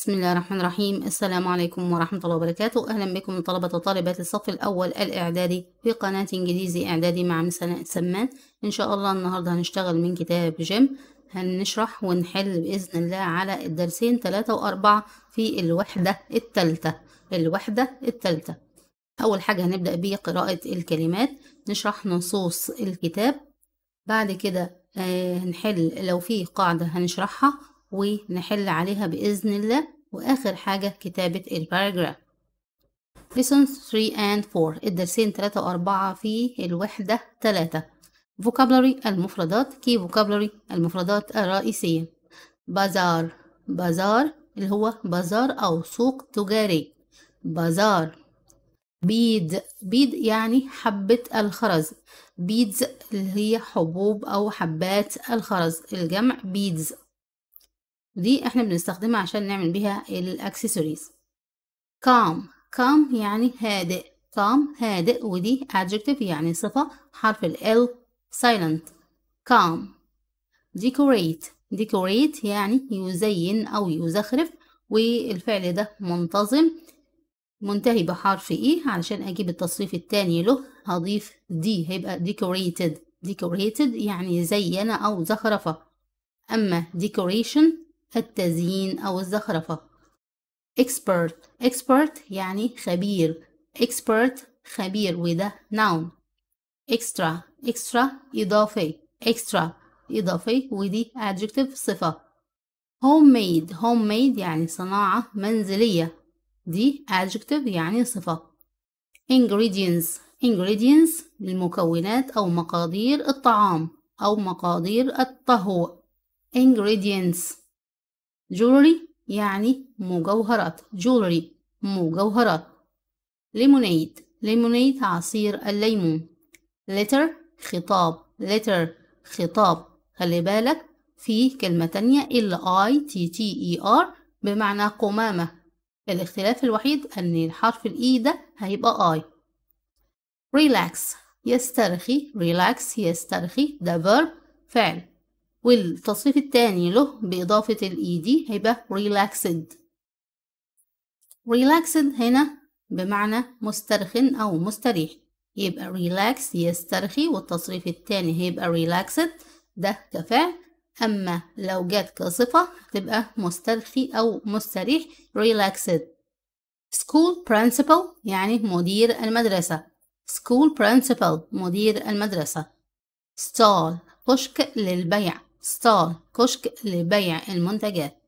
بسم الله الرحمن الرحيم السلام عليكم ورحمة الله وبركاته أهلا بكم طلبة وطالبات الصف الأول الإعدادي في قناة إنجليزي إعدادي مع سناء سمان إن شاء الله النهاردة هنشتغل من كتاب جيم هنشرح ونحل بإذن الله على الدرسين ثلاثة وأربعة في الوحدة التالتة الوحدة التالتة أول حاجة هنبدأ قراءة الكلمات نشرح نصوص الكتاب بعد كده آه، هنحل لو في قاعدة هنشرحها ونحل عليها بإذن الله وآخر حاجة كتابة الباراجراف lessons 3 and 4 الدرسين 3 و4 في الوحدة 3 vocabulary المفردات key vocabulary المفردات الرئيسية بازار بازار اللي هو بازار أو سوق تجاري بازار بيد بيد يعني حبة الخرز بيدز اللي هي حبوب أو حبات الخرز الجمع بيدز دي احنا بنستخدمها عشان نعمل بيها الاكسسوارز calm calm يعني هادئ calm هادئ ودي adjective يعني صفة حرف ال L silent calm decorate decorate يعني يزين أو يزخرف والفعل ده منتظم منتهي بحرف E علشان أجيب التصريف التاني له هضيف D هيبقى decorated decorated يعني زينة أو زخرفة أما decoration التزيين أو الزخرفة expert expert يعني خبير expert خبير وده noun extra extra إضافي extra إضافي ودي adjective صفة homemade homemade يعني صناعة منزلية دي adjective يعني صفة ingredients ingredients المكونات أو مقادير الطعام أو مقادير الطهو ingredients جولري يعني مجوهرات جولري مجوهرات ليمونيد ليمونيد عصير الليمون letter خطاب letter خطاب خلي بالك في كلمة تانية ال اي تي تي اي ار بمعنى قمامة الاختلاف الوحيد ان الحرف الاي ده هيبقى اي relax يسترخي relax يسترخي ده verb فعل والتصريف التاني له بإضافة الإي دي e هيبقى relaxed relaxed هنا بمعنى مسترخن أو مستريح يبقى relax يسترخي والتصريف التاني هيبقى relaxed ده كفعل أما لو جت كصفة تبقى مسترخي أو مستريح relaxed school principal يعني مدير المدرسة school principal مدير المدرسة stall كشك للبيع ستار كشك لبيع المنتجات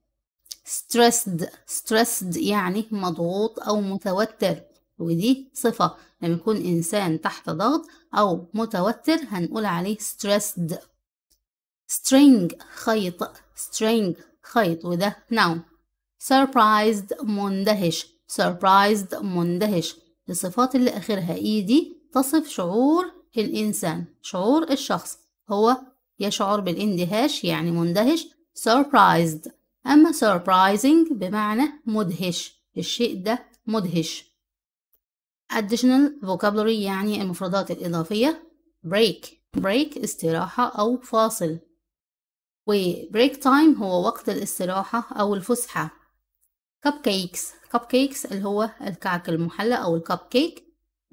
stressed stressed يعني مضغوط أو متوتر ودي صفة لما يكون إنسان تحت ضغط أو متوتر هنقول عليه stressed string خيط string خيط وده noun surprised مندهش surprised مندهش الصفات اللي آخرها إي e دي تصف شعور الإنسان شعور الشخص هو يشعر بالاندهاش يعني مندهش surprised أما surprising بمعنى مدهش الشيء ده مدهش additional vocabulary يعني المفردات الإضافية break break استراحة أو فاصل و break time هو وقت الاستراحة أو الفسحة cupcakes cupcakes اللي هو الكعك المحلى أو الكب كيك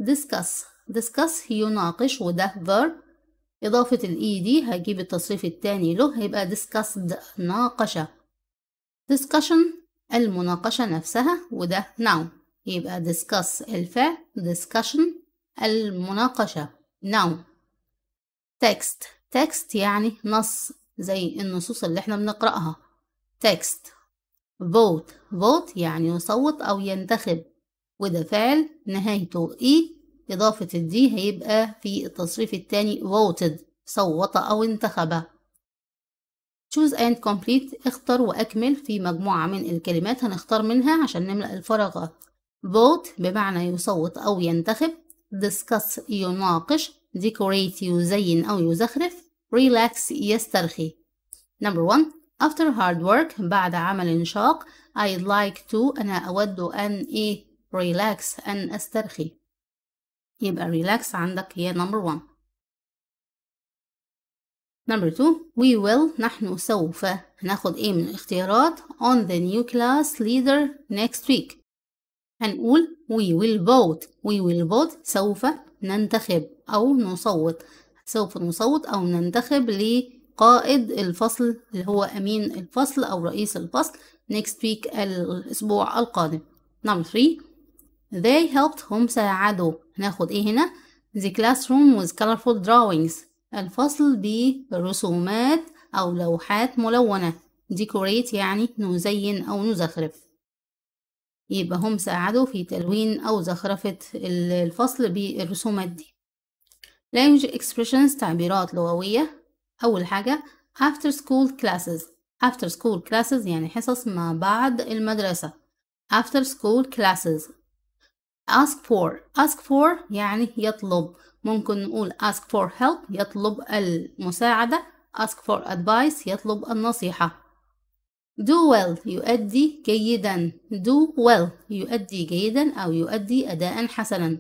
discuss discuss يناقش وده verb إضافة الـ e دي هجيب التصريف التاني له هيبقى discussed ناقشة discussion المناقشة نفسها وده noun يبقى discuss الفعل discussion المناقشة noun text text يعني نص زي النصوص اللي احنا بنقرأها text vote vote يعني يصوت أو ينتخب وده فعل نهايته إي e إضافة الدي هيبقى في التصريف التاني voted صوت أو انتخب choose and complete اختر وأكمل في مجموعة من الكلمات هنختار منها عشان نملأ الفراغات vote بمعنى يصوت أو ينتخب discuss يناقش decorate يزين أو يزخرف relax يسترخي number one after hard work بعد عمل شاق I'd like to أنا أود أن إيه relax أن أسترخي يبقى relax عندك هي number one number two we will نحن سوف هناخد ايه من الاختيارات on the new class leader next week هنقول we will vote we will vote سوف ننتخب أو نصوت سوف نصوت أو ننتخب لقائد الفصل اللي هو أمين الفصل أو رئيس الفصل next week الأسبوع القادم number 3 They helped هم ساعدوا هناخد ايه هنا The classroom with colorful drawings الفصل برسومات أو لوحات ملونة decorate يعني نزين أو نزخرف يبقى هم ساعدوا في تلوين أو زخرفة الفصل بالرسومات دي language expressions تعبيرات لغوية أول حاجة after school classes after school classes يعني حصص ما بعد المدرسة after school classes ask for ask for يعني يطلب ممكن نقول ask for help يطلب المساعدة ask for advice يطلب النصيحة do well يؤدي جيدا do well يؤدي جيدا أو يؤدي أداء حسنا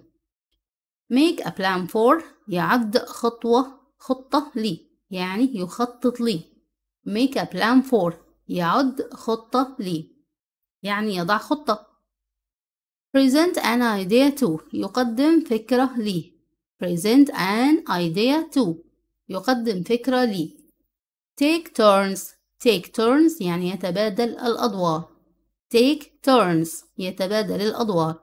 make a plan for يعد خطوة خطة لي يعني يخطط لي make a plan for يعد خطة لي يعني يضع خطة present an idea to يقدم فكرة لي present an idea to يقدم فكرة لي take turns take turns يعني يتبادل الأدوار take turns يتبادل الأدوار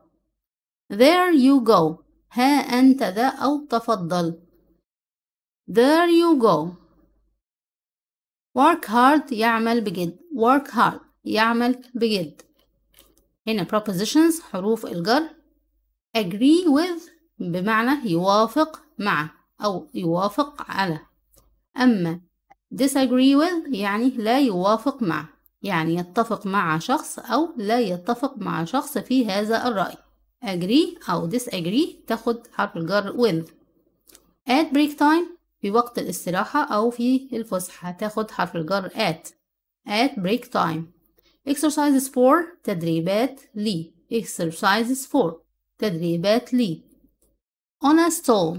there you go ها أنت ذا أو تفضل there you go work hard يعمل بجد work hard يعمل بجد هنا propositions حروف الجر agree with بمعنى يوافق مع أو يوافق على أما disagree with يعني لا يوافق مع يعني يتفق مع شخص أو لا يتفق مع شخص في هذا الرأي agree أو disagree تاخد حرف الجر with at break time في وقت الاستراحة أو في الفسحة تاخد حرف الجر at at break time exercises for تدريبات لي exercises for تدريبات لي on a stall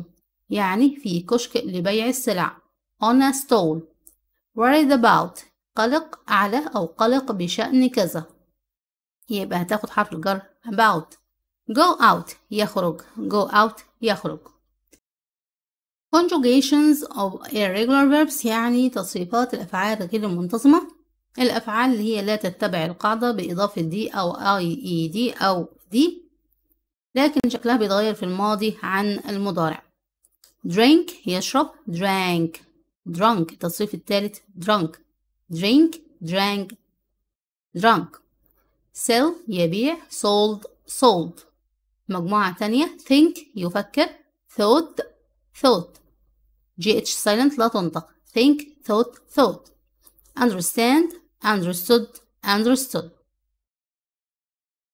يعني في كشك لبيع السلع on a stall worried about قلق على أو قلق بشأن كذا يبقى هتاخد حرف الجر about go out يخرج go out يخرج conjugations of irregular verbs يعني تصريفات الأفعال غير المنتظمة الأفعال اللي هي لا تتبع القاعدة بإضافة دي أو أي إي دي أو دي لكن شكلها بيتغير في الماضي عن المضارع drink يشرب drank drunk التصريف الثالث drunk drink drank drunk sell يبيع sold sold مجموعة تانية think يفكر thought thought GH silent لا تنطق think thought thought understand understood understood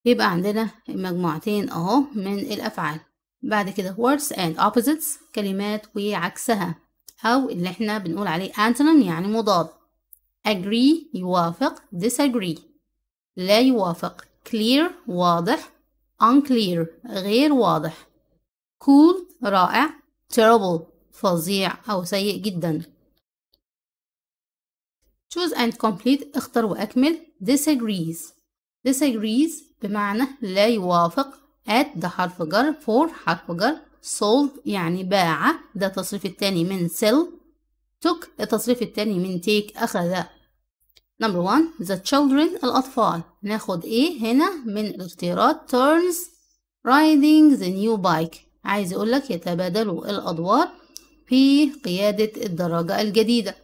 يبقى عندنا مجموعتين اهو من الافعال بعد كده words and opposites كلمات وعكسها او اللي احنا بنقول عليه antonym يعني مضاد agree يوافق disagree لا يوافق clear واضح unclear غير واضح cool رائع terrible فظيع أو سيء جدا choose and complete اختر وأكمل disagrees disagrees بمعنى لا يوافق at ده حرف جر for حرف جر sold يعني باع ده التصريف التاني من sell took التصريف التاني من take أخذ نمبر one the children الأطفال ناخد ايه هنا من الاختيارات turns riding the new bike عايز يقولك يتبادلوا الأدوار في قيادة الدراجة الجديدة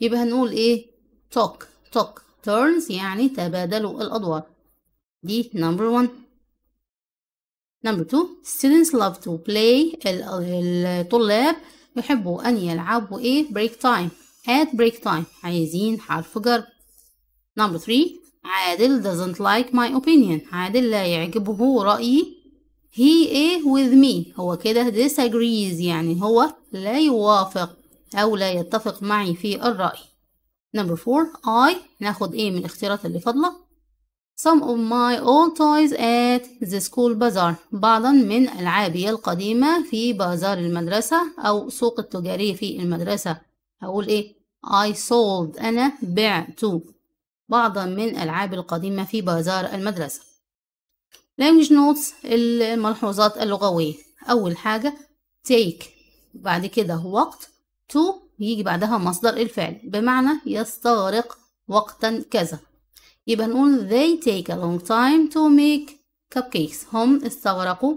يبقى هنقول ايه talk talk turns يعني تبادلوا الأدوار دي number one number two students love to play الطلاب يحبوا أن يلعبوا إيه break time at break time عايزين حرف جر number three عادل doesn't like my opinion عادل لا يعجبه رأيي he is with me هو كده disagrees يعني هو لا يوافق أو لا يتفق معي في الرأي Number 4 I ناخد ايه من الاختيارات اللي فاضلة Some of my old toys at the school bazaar بعضا من ألعابي القديمة في بازار المدرسة أو سوق التجاري في المدرسة هقول إيه I sold أنا بعت بعضا من ألعابي القديمة في بازار المدرسة language notes الملحوظات اللغوية أول حاجة take بعد كده وقت to بيجي بعدها مصدر الفعل بمعنى يستغرق وقتا كذا يبقى نقول they take a long time to make cupcakes هم استغرقوا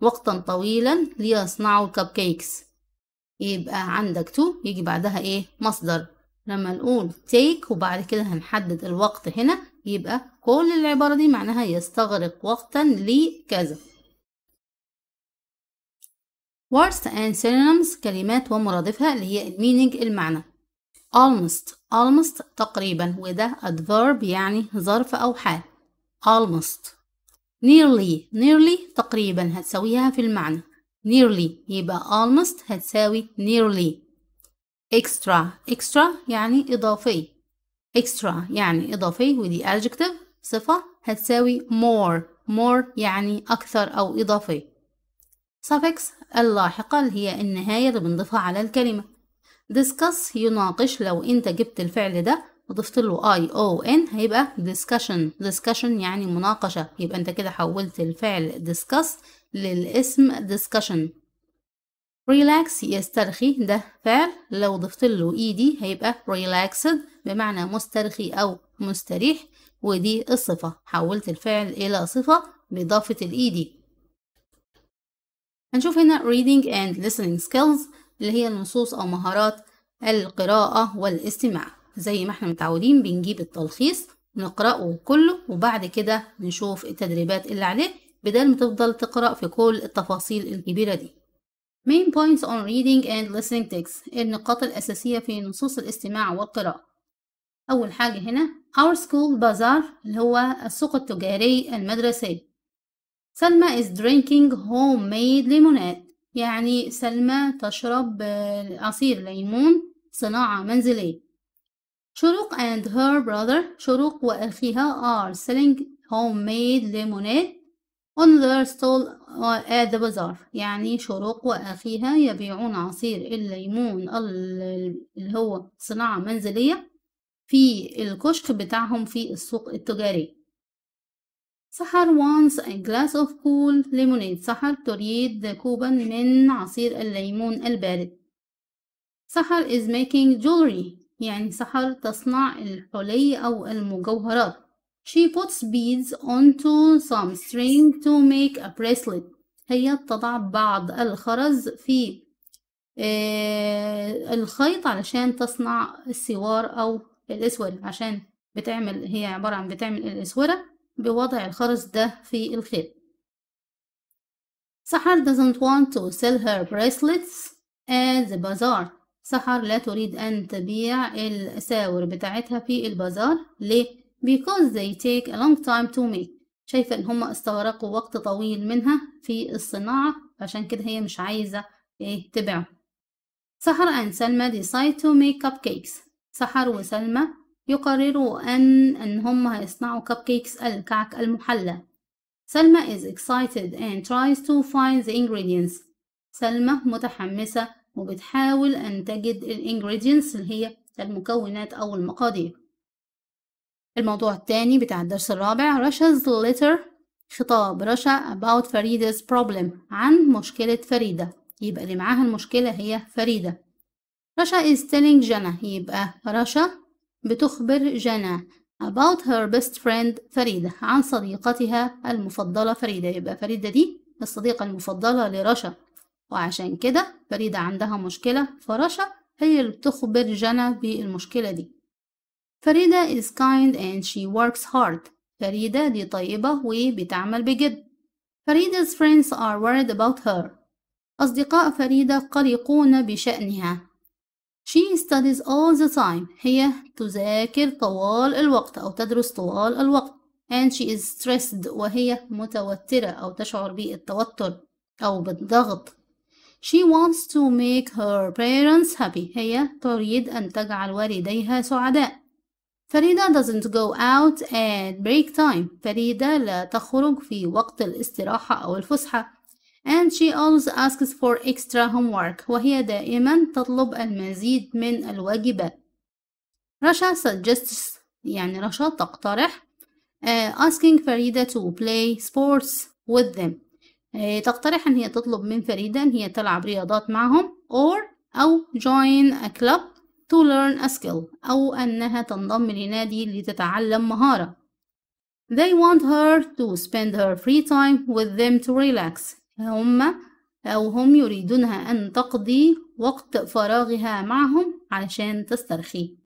وقتا طويلا ليصنعوا cupcakes يبقى عندك تو يجي بعدها ايه مصدر لما نقول take وبعد كده هنحدد الوقت هنا يبقى كل العبارة دي معناها يستغرق وقتا لكذا words and synonyms كلمات ومرادفها اللي هي meaning المعنى almost almost تقريبا وده adverb يعني ظرف أو حال almost nearly nearly تقريبا هتساويها في المعنى nearly يبقى almost هتساوي nearly extra extra يعني إضافي extra يعني إضافي ودي adjective صفة هتساوي more more يعني أكثر أو إضافي suffix اللاحقة اللي هي النهاية اللي بنضيفها على الكلمة discuss يناقش لو انت جبت الفعل ده وضفت له اي او ان هيبقى discussion discussion يعني مناقشة يبقى انت كده حولت الفعل discuss للاسم discussion relax يسترخي ده فعل لو ضفت له اي e دي هيبقى relaxed بمعنى مسترخي او مستريح ودي الصفة حولت الفعل الى صفة بإضافة الاي دي e هنشوف هنا reading and listening skills اللي هي النصوص أو مهارات القراءة والاستماع زي ما احنا متعودين بنجيب التلخيص نقرأه كله وبعد كده نشوف التدريبات اللي عليه بدل ما تفضل تقرأ في كل التفاصيل الكبيرة دي Main points on reading and listening text النقاط الأساسية في نصوص الاستماع والقراءة أول حاجة هنا Our School Bazaar اللي هو السوق التجاري المدرسي سلمى is drinking homemade lemonade يعني سلمى تشرب آه، عصير ليمون صناعة منزلية شروق and her brother شروق وأخيها are selling homemade lemonade on their stall آه، at the bazaar يعني شروق وأخيها يبيعون عصير الليمون اللي هو صناعة منزلية في الكشك بتاعهم في السوق التجاري سحر once a glass of cool lemonade سحر تريد كوبا من عصير الليمون البارد سحر is making jewelry يعني سحر تصنع الحلي أو المجوهرات She puts beads onto some string to make a bracelet هي تضع بعض الخرز في آه الخيط علشان تصنع السوار أو الأسود عشان بتعمل هي عبارة عن بتعمل الأسورة بوضع الخرز ده في الخيط سحر doesn't want to sell her bracelets at the bazaar سحر لا تريد أن تبيع الأساور بتاعتها في البازار ليه؟ because they take a long time to make شايفة إن هما استغرقوا وقت طويل منها في الصناعة عشان كده هي مش عايزة إيه تبيعهم سحر and سلمى decide to make cupcakes سحر وسلمى يقرروا أن أن هم هيصنعوا كب كيكس الكعك المحلى سلمى is excited and tries to find the ingredients سلمى متحمسة وبتحاول أن تجد ال ingredients اللي هي المكونات أو المقادير الموضوع التاني بتاع الدرس الرابع رشا's letter خطاب رشا about فريدة's problem عن مشكلة فريدة يبقى اللي معاها المشكلة هي فريدة رشا is telling جنى يبقى رشا بتخبر جانا about her best friend فريدة عن صديقتها المفضلة فريدة يبقى فريدة دي الصديقة المفضلة لرشا وعشان كده فريدة عندها مشكلة فرشا هي اللي بتخبر جانا بالمشكلة دي فريدة is kind and she works hard فريدة دي طيبة وبتعمل بجد فريدة's friends are worried about her أصدقاء فريدة قلقون بشأنها She studies all the time. هي تذاكر طوال الوقت أو تدرس طوال الوقت. And she is stressed وهي متوترة أو تشعر بالتوتر أو بالضغط. She wants to make her parents happy. هي تريد أن تجعل والديها سعداء. فريدة doesn't go out at break time. فريدة لا تخرج في وقت الاستراحة أو الفسحة. and she always asks for extra homework وهي دائما تطلب المزيد من الواجبات رشا suggests يعني رشا تقترح uh, asking فريدة to play sports with them uh, تقترح أن هي تطلب من فريدة أن هي تلعب رياضات معهم or أو join a club to learn a skill أو أنها تنضم لنادي لتتعلم مهارة They want her to spend her free time with them to relax هم أو هم يريدونها أن تقضي وقت فراغها معهم علشان تسترخي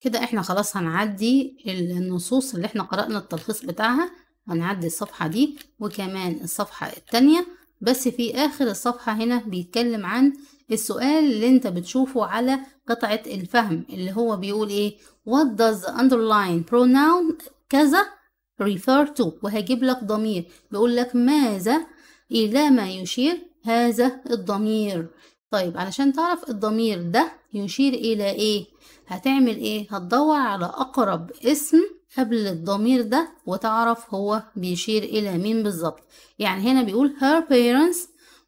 كده احنا خلاص هنعدي النصوص اللي احنا قرأنا التلخيص بتاعها هنعدي الصفحة دي وكمان الصفحة التانية بس في آخر الصفحة هنا بيتكلم عن السؤال اللي انت بتشوفه على قطعة الفهم اللي هو بيقول ايه what does the underlying pronoun كذا refer to وهجيب لك ضمير بيقول لك ماذا إلى ما يشير هذا الضمير طيب علشان تعرف الضمير ده يشير إلى إيه هتعمل إيه هتدور على أقرب اسم قبل الضمير ده وتعرف هو بيشير إلى مين بالظبط يعني هنا بيقول her parents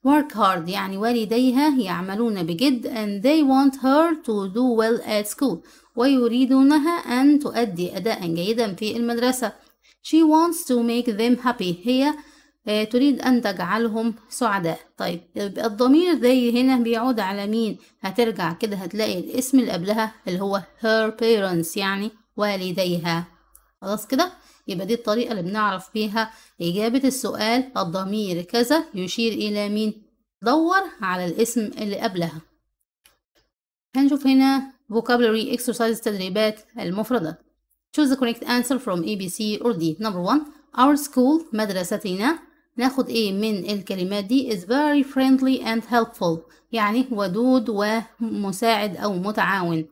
work hard يعني والديها يعملون بجد and they want her to do well at school ويريدونها أن تؤدي أداء جيدا في المدرسة she wants to make them happy هي آه، تريد أن تجعلهم سعداء طيب يبقى الضمير they هنا بيعود على مين هترجع كده هتلاقي الاسم اللي قبلها اللي هو her parents يعني والديها خلاص كده يبقى دي الطريقة اللي بنعرف بيها إجابة السؤال الضمير كذا يشير إلى مين دور على الاسم اللي قبلها هنشوف هنا vocabulary exercise تدريبات المفردات choose the correct answer from A B C or D number one our school مدرستنا ناخد ايه من الكلمات دي is very friendly and helpful يعني ودود ومساعد او متعاون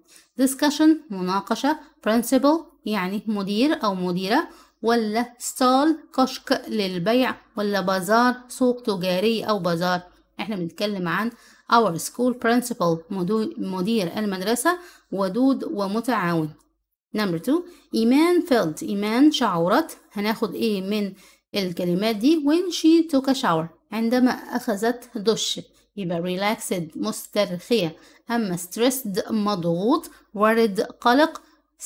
discussion مناقشة principal يعني مدير او مديرة ولا stall كشك للبيع ولا بازار سوق تجاري او بازار احنا بنتكلم عن our school principal مدير المدرسة ودود ومتعاون نمبر 2 إيمان felt إيمان شعرت هناخد إيه من الكلمات دي when she took a shower عندما أخذت دش يبقى relaxed مسترخية أما stressed مضغوط worried قلق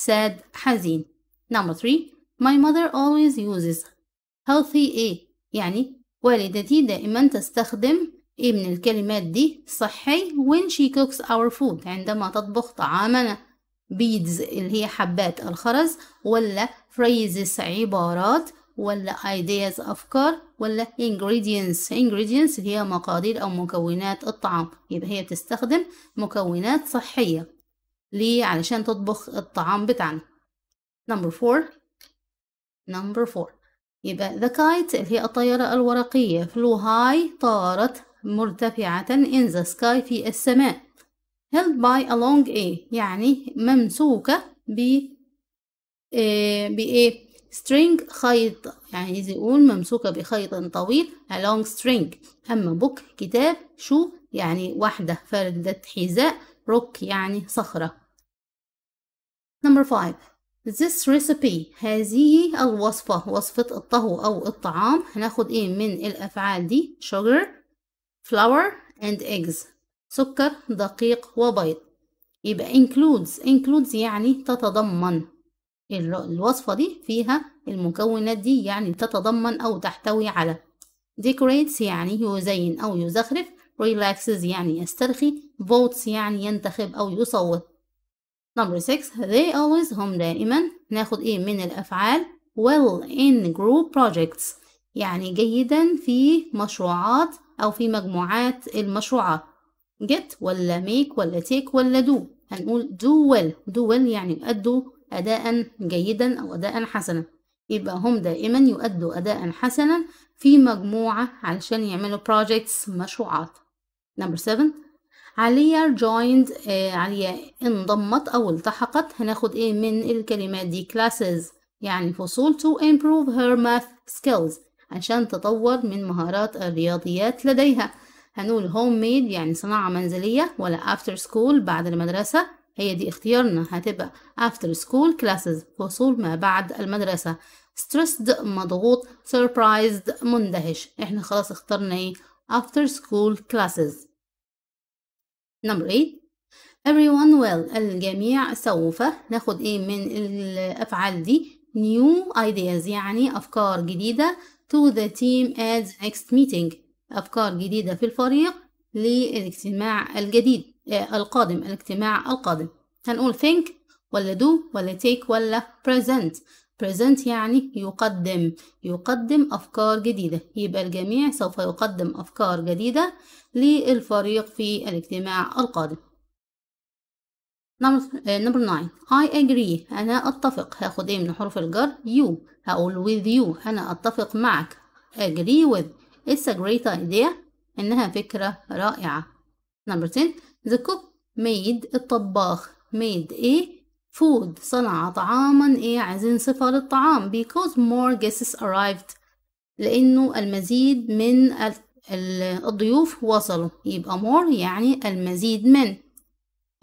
sad حزين نمبر 3 my mother always uses healthy إيه يعني والدتي دائما تستخدم إيه من الكلمات دي صحي when she cooks our food عندما تطبخ طعامنا beads اللي هي حبات الخرز ولا phrases عبارات ولا ideas أفكار ولا ingredients ingredients اللي هي مقادير أو مكونات الطعام يبقى هي بتستخدم مكونات صحية ليه علشان تطبخ الطعام بتاعنا number four number four يبقى the kite اللي هي الطيارة الورقية flew high طارت مرتفعة in the sky في السماء held by a long a يعني ممسوكة ب بإيه string خيط يعني عايز يقول ممسوكة بخيط طويل a long string أما book كتاب شو يعني واحدة فردة حذاء rock يعني صخرة number five this recipe هذه الوصفة وصفة الطهو أو الطعام هناخد إيه من الأفعال دي sugar flour and eggs سكر دقيق وبيض يبقى includes includes يعني تتضمن الوصفة دي فيها المكونات دي يعني تتضمن أو تحتوي على decorates يعني يزين أو يزخرف relaxes يعني يسترخي votes يعني ينتخب أو يصوت number six they always هم دائما ناخد ايه من الأفعال well in group projects يعني جيدا في مشروعات أو في مجموعات المشروعات get ولا make ولا take ولا do هنقول do well do well يعني يؤدوا أداء جيدا أو أداء حسنا يبقى هم دائما يؤدوا أداء حسنا في مجموعة علشان يعملوا projects مشروعات number 7 عليا joined آه عليا انضمت أو التحقت هناخد إيه من الكلمات دي classes يعني فصول to improve her math skills عشان تطور من مهارات الرياضيات لديها هنقول هوم ميد يعني صناعة منزلية ولا افتر سكول بعد المدرسة هي دي اختيارنا هتبقى after school classes فصول ما بعد المدرسة stressed مضغوط surprised مندهش احنا خلاص اخترنا ايه after school classes number 8 everyone well الجميع سوف ناخد ايه من الافعال دي new ideas يعني افكار جديدة to the team at next meeting أفكار جديدة في الفريق للاجتماع الجديد آه، القادم الاجتماع القادم هنقول think ولا do ولا take ولا present present يعني يقدم يقدم أفكار جديدة يبقى الجميع سوف يقدم أفكار جديدة للفريق في الاجتماع القادم نمبر 9 آه، I agree أنا أتفق هاخد إيه من حروف الجر you هقول with you أنا أتفق معك agree with It's a great idea. إنها فكرة رائعة. Number 10. The cook made الطباخ made a food صنع طعاما ايه عايزين صفة للطعام because more guests arrived لأنه المزيد من الضيوف وصلوا يبقى more يعني المزيد من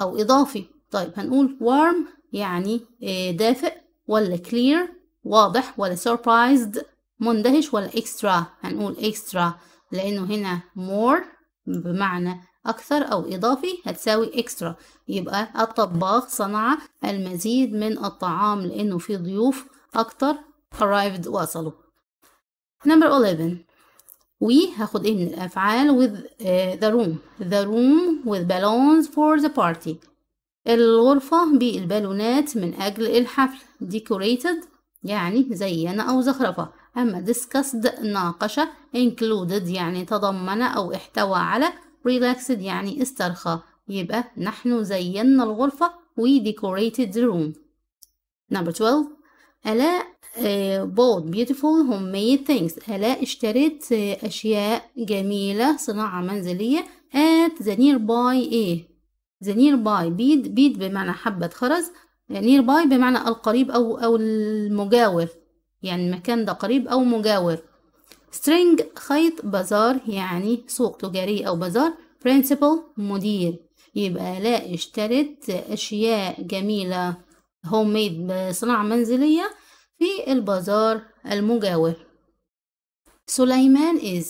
أو إضافي طيب هنقول warm يعني eh، دافئ ولا clear واضح ولا surprised مندهش ولا اكسترا هنقول اكسترا لانه هنا more بمعنى اكثر او اضافي هتساوي اكسترا يبقى الطباخ صنع المزيد من الطعام لانه في ضيوف اكتر arrived وصلوا نمبر 11 وي هاخد ايه من الافعال with آه، the room the room with balloons for the party الغرفة بالبالونات من أجل الحفل decorated يعني زينة أو زخرفة أما discussed ناقش included يعني تضمن أو احتوى على relaxed يعني استرخى يبقى نحن زينا الغرفة we decorated the room number 12 ألا آه، bought beautiful homemade things ألا اشتريت آه، أشياء جميلة صناعة منزلية at the nearby إيه the nearby بيد بيد بمعنى حبة خرز nearby بمعنى القريب أو أو المجاور يعني المكان ده قريب أو مجاور string خيط بازار يعني سوق تجاري أو بازار principal مدير يبقى لا اشترت أشياء جميلة هوم ميد بصناعة منزلية في البازار المجاور سليمان is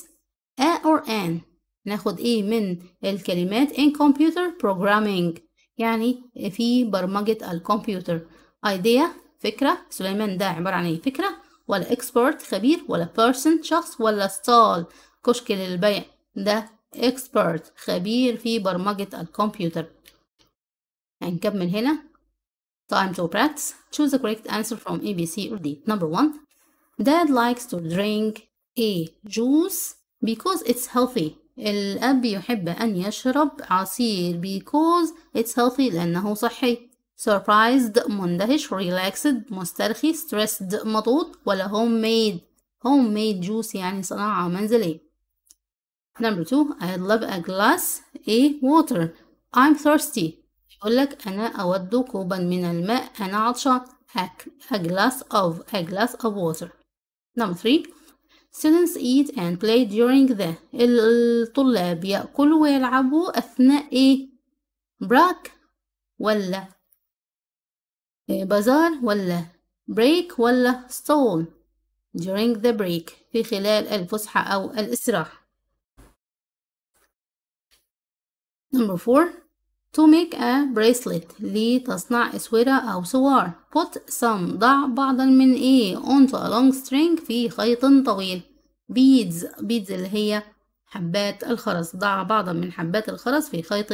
a or an ناخد ايه من الكلمات in computer programming يعني في برمجة الكمبيوتر idea فكرة سليمان ده عبارة عن ايه فكرة ولا expert خبير ولا person شخص ولا ستال كشك للبيع ده expert خبير في برمجة الكمبيوتر هنكمل هنا time to practice choose the correct answer from A, B, C or D number one dad likes to drink A juice because it's healthy الأب يحب أن يشرب عصير because it's healthy لأنه صحي surprised مندهش relaxed مسترخي stressed مضغوط ولا homemade homemade juice يعني صناعة منزلية number two I'd love a glass a water I'm thirsty يقولك أنا أود كوبا من الماء أنا عطشان a glass of a glass of water number three Students eat and play during the الطلاب يأكلوا ويلعبوا أثناء إيه؟ break ولا بازار ولا بريك ولا stall during the break في خلال الفسحة أو الاستراحة number four to make a bracelet لتصنع أسورة أو سوار put some ضع بعضا من إيه onto a long string في خيط طويل beads beads اللي هي حبات الخرز ضع بعضا من حبات الخرز في خيط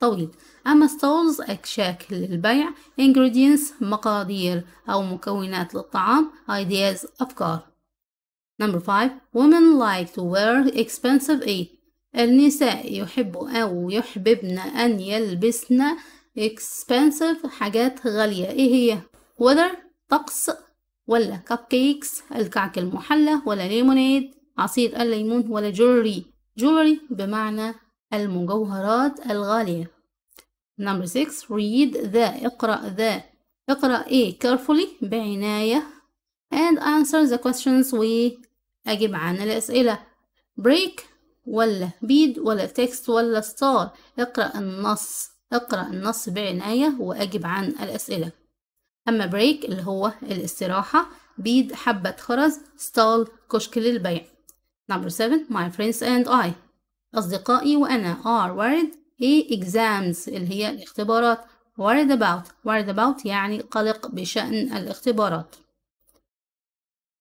طويل أما الصوص أكشاك للبيع ingredients مقادير أو مكونات للطعام ideas أفكار Number 5 Women like to wear expensive eat. النساء يحب أو يحببن أن يلبسن expensive حاجات غالية إيه هي؟ weather طقس ولا cupcakes الكعك المحلى ولا ليمونيد عصير الليمون ولا jewelry jewelry بمعنى المجوهرات الغالية number six read the اقرأ the اقرأ A carefully بعناية and answer the questions وأجب عن الأسئلة break ولا بيد ولا text ولا star اقرأ النص اقرأ النص بعناية وأجب عن الأسئلة أما break اللي هو الاستراحة بيد حبة خرز stall كشك للبيع number seven my friends and I أصدقائي وأنا are آه، worried إيه exams اللي هي الاختبارات worried about worried about يعني قلق بشأن الاختبارات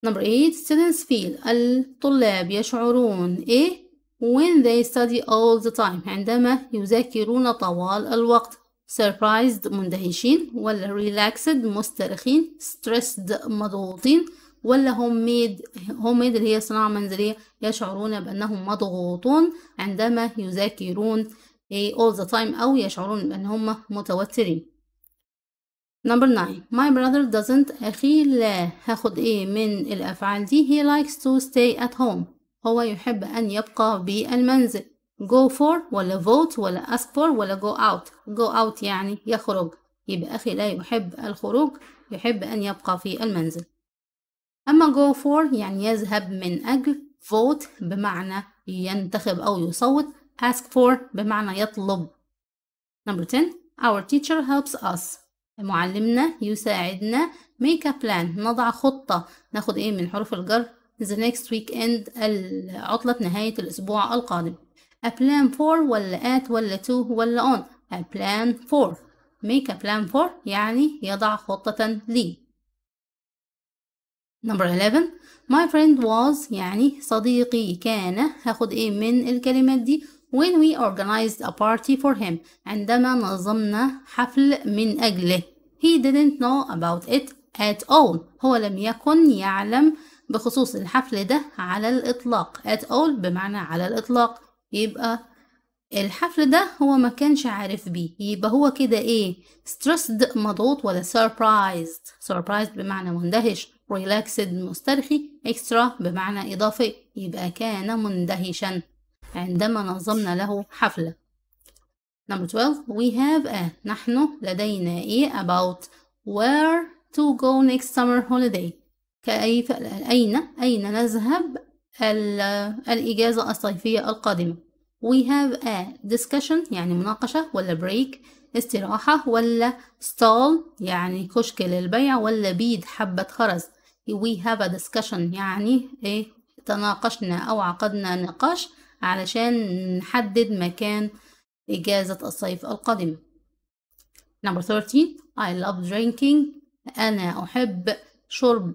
number 8 students feel الطلاب يشعرون إيه when they study all the time عندما يذاكرون طوال الوقت surprised مندهشين ولا relaxed مسترخين stressed مضغوطين ولا هوم ميد هوم ميد اللي هي صناعة منزلية يشعرون بأنهم مضغوطون عندما يذاكرون إيه، all the time أو يشعرون بأن هم متوترين number 9 my brother doesn't أخي لا هاخد ايه من الأفعال دي he likes to stay at home هو يحب أن يبقى بالمنزل go for ولا vote ولا ask for ولا go out go out يعني يخرج يبقى أخي لا يحب الخروج يحب أن يبقى في المنزل أما go for يعني يذهب من أجل vote بمعنى ينتخب أو يصوت ask for بمعنى يطلب number 10 our teacher helps us معلمنا يساعدنا make a plan نضع خطة ناخد ايه من حروف الجر the next weekend عطلة نهاية الأسبوع القادم a plan for ولا at ولا to ولا on a plan for make a plan for يعني يضع خطة لي نمبر 11 my friend was يعني صديقي كان هاخد ايه من الكلمات دي when we organized a party for him عندما نظمنا حفل من أجله he didn't know about it at all هو لم يكن يعلم بخصوص الحفل ده على الإطلاق at all بمعنى على الإطلاق يبقى الحفل ده هو ما كانش عارف بيه يبقى هو كده ايه stressed مضغوط ولا surprised surprised بمعنى مندهش relaxed مسترخي extra بمعنى إضافي يبقى كان مندهشا عندما نظمنا له حفلة نمبر 12 we have a نحن لدينا إيه about where to go next summer holiday كيف أين أين نذهب الإجازة الصيفية القادمة we have a discussion يعني مناقشة ولا break استراحة ولا stall يعني كشك للبيع ولا بيد حبة خرز we have a discussion يعني ايه تناقشنا او عقدنا نقاش علشان نحدد مكان اجازة الصيف القادمة number 13 I love drinking انا احب شرب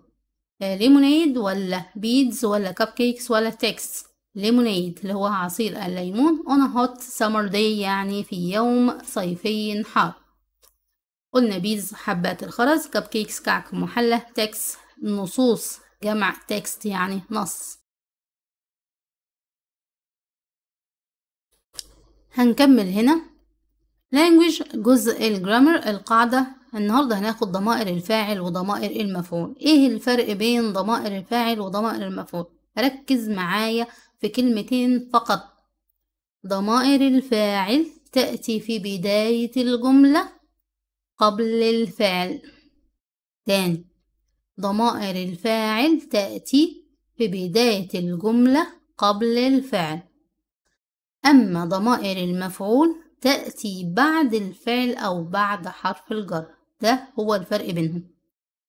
ليمونيد آه، ولا بيدز ولا كب كيكس ولا تكس ليمونيد اللي هو عصير الليمون on a hot summer day يعني في يوم صيفي حار قلنا بيز حبات الخرز كب كيكس كعك محلى تكس النصوص جمع تكست يعني نص هنكمل هنا language جزء الجرامر القاعدة النهاردة هناخد ضمائر الفاعل وضمائر المفعول ايه الفرق بين ضمائر الفاعل وضمائر المفعول ركز معايا في كلمتين فقط ضمائر الفاعل تأتي في بداية الجملة قبل الفعل تاني ضمائر الفاعل تأتي في بداية الجملة قبل الفعل أما ضمائر المفعول تأتي بعد الفعل أو بعد حرف الجر ده هو الفرق بينهم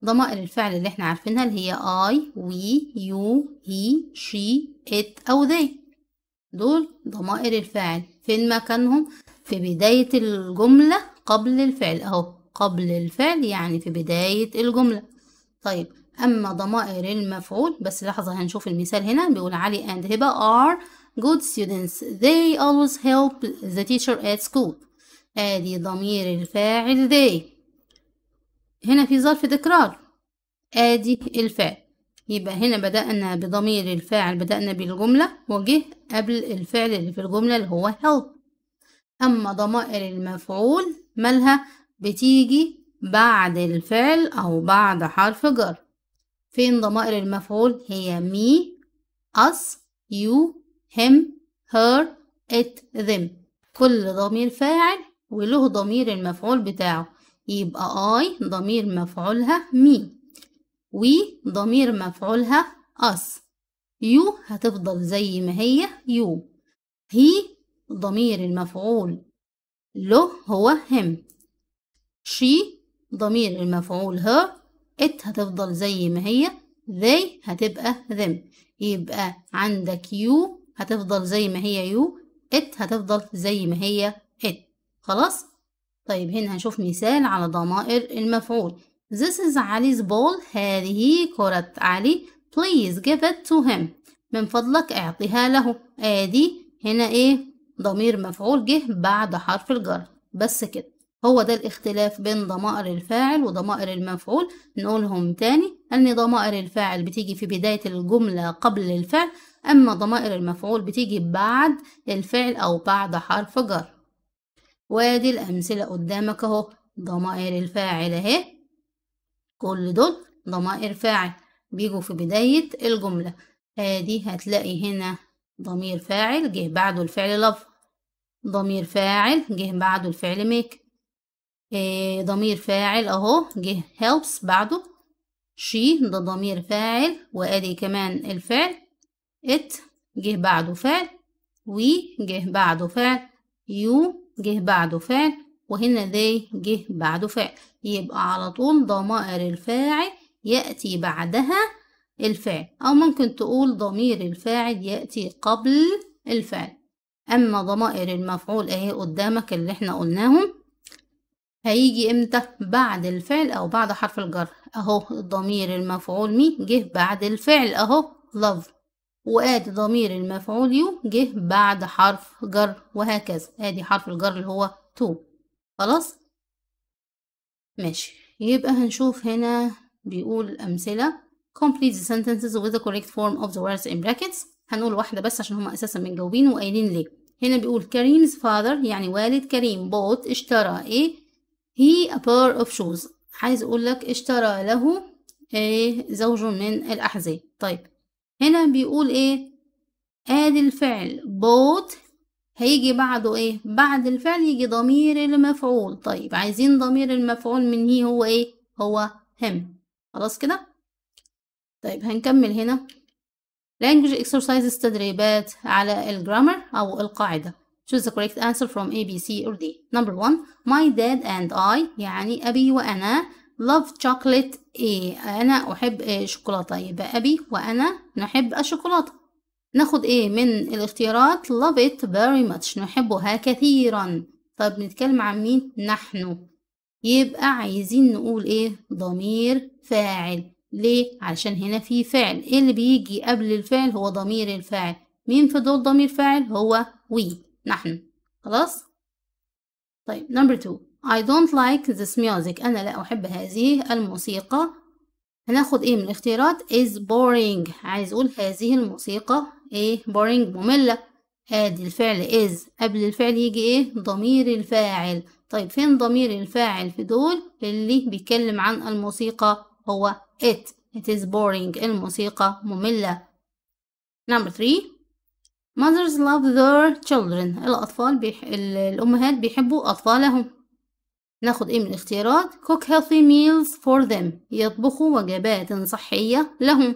ضمائر الفعل اللي احنا عارفينها اللي هي I, we, you, he, she, it أو they دول ضمائر الفاعل فين مكانهم في بداية الجملة قبل الفعل أهو قبل الفعل يعني في بداية الجملة طيب أما ضمائر المفعول بس لحظة هنشوف المثال هنا بيقول علي and هبة are good students they always help the teacher at school آدي ضمير الفاعل they هنا في ظرف تكرار آدي الفعل يبقى هنا بدأنا بضمير الفاعل بدأنا بالجملة وجه قبل الفعل اللي في الجملة اللي هو help أما ضمائر المفعول مالها بتيجي بعد الفعل أو بعد حرف جر فين ضمائر المفعول هي me us you him her it them كل ضمير فاعل وله ضمير المفعول بتاعه يبقى I ضمير مفعولها me we ضمير مفعولها us you هتفضل زي ما هي you he ضمير المفعول له هو him she ضمير المفعول her it هتفضل زي ما هي they هتبقى them يبقى عندك you هتفضل زي ما هي you it هتفضل زي ما هي it خلاص طيب هنا هنشوف مثال على ضمائر المفعول This is Ali's ball هذه كرة علي Please give it to him من فضلك اعطيها له ادي هنا ايه ضمير مفعول جه بعد حرف الجر بس كده هو ده الاختلاف بين ضمائر الفاعل وضمائر المفعول نقولهم تاني أن ضمائر الفاعل بتيجي في بداية الجملة قبل الفعل أما ضمائر المفعول بتيجي بعد الفعل أو بعد حرف جر وادي الأمثلة قدامك أهو ضمائر الفاعل أهي كل دول ضمائر فاعل بيجوا في بداية الجملة ادي هتلاقي هنا ضمير فاعل جه بعده الفعل لف ضمير فاعل جه بعده الفعل ميك إيه، ضمير فاعل اهو جه helps بعده she ده ضمير فاعل وادي كمان الفعل it جه بعده فعل we جه بعده فعل you جه بعده فعل وهنا they جه بعده فعل يبقى على طول ضمائر الفاعل يأتي بعدها الفعل أو ممكن تقول ضمير الفاعل يأتي قبل الفعل أما ضمائر المفعول أهي قدامك اللي احنا قلناهم هيجي امتى بعد الفعل او بعد حرف الجر اهو الضمير المفعول مي جه بعد الفعل اهو love وادي ضمير المفعول يو جه بعد حرف جر وهكذا ادي حرف الجر اللي هو تو خلاص ماشي يبقى هنشوف هنا بيقول امثله complete the sentences with the correct form of the words in brackets هنقول واحدة بس عشان هما أساسا متجاوبين وقايلين ليه هنا بيقول كريم's father يعني والد كريم bought اشترى ايه he a pair of shoes عايز اقول لك اشترى له ايه زوج من الاحذية طيب هنا بيقول ايه ادي الفعل bought هيجي بعده ايه بعد الفعل يجي ضمير المفعول طيب عايزين ضمير المفعول من هي هو ايه هو him خلاص كده طيب هنكمل هنا language exercises تدريبات على الجرامر او القاعده Choose the correct answer from A, B, C or D. Number one, my dad and I يعني أبي وأنا love chocolate A إيه، أنا أحب إيه، شوكولاتة يبقى أبي وأنا نحب الشوكولاتة. ناخد إيه من الاختيارات love it very much نحبها كثيرا. طب نتكلم عن مين؟ نحن. يبقى عايزين نقول إيه؟ ضمير فاعل. ليه؟ علشان هنا في فعل. إيه اللي بيجي قبل الفعل هو ضمير الفاعل. مين في دول ضمير فاعل؟ هو we. نحن خلاص طيب number two I don't like this music أنا لا أحب هذه الموسيقى هناخد ايه من الاختيارات is boring عايز اقول هذه الموسيقى ايه boring مملة ادي الفعل is قبل الفعل يجي ايه ضمير الفاعل طيب فين ضمير الفاعل في دول اللي بيتكلم عن الموسيقى هو it it is boring الموسيقى مملة number three mothers love their children الأطفال بيح... الأمهات بيحبوا أطفالهم ناخد ايه من الاختيارات cook healthy meals for them يطبخوا وجبات صحية لهم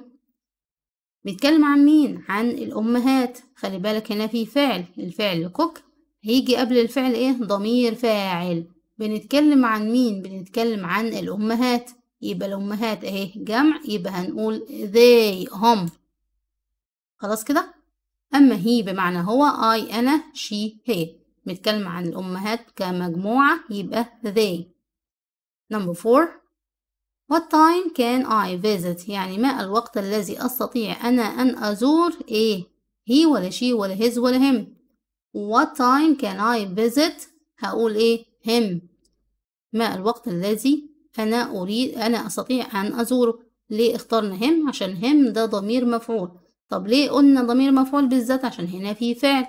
بيتكلم عن مين عن الأمهات خلي بالك هنا في فعل الفعل cook هيجي قبل الفعل ايه ضمير فاعل بنتكلم عن مين بنتكلم عن الأمهات يبقى الأمهات اهي جمع يبقى هنقول they هم خلاص كده أما هي بمعنى هو I أنا she هي بنتكلم عن الأمهات كمجموعة يبقى they number four What time can I visit يعني ما الوقت الذي أستطيع أنا أن أزور إيه هي ولا she ولا his ولا him What time can I visit هقول إيه him ما الوقت الذي أنا أريد أنا أستطيع أن أزوره ليه اخترنا هم عشان هم ده ضمير مفعول طب ليه قلنا ضمير مفعول بالذات عشان هنا في فعل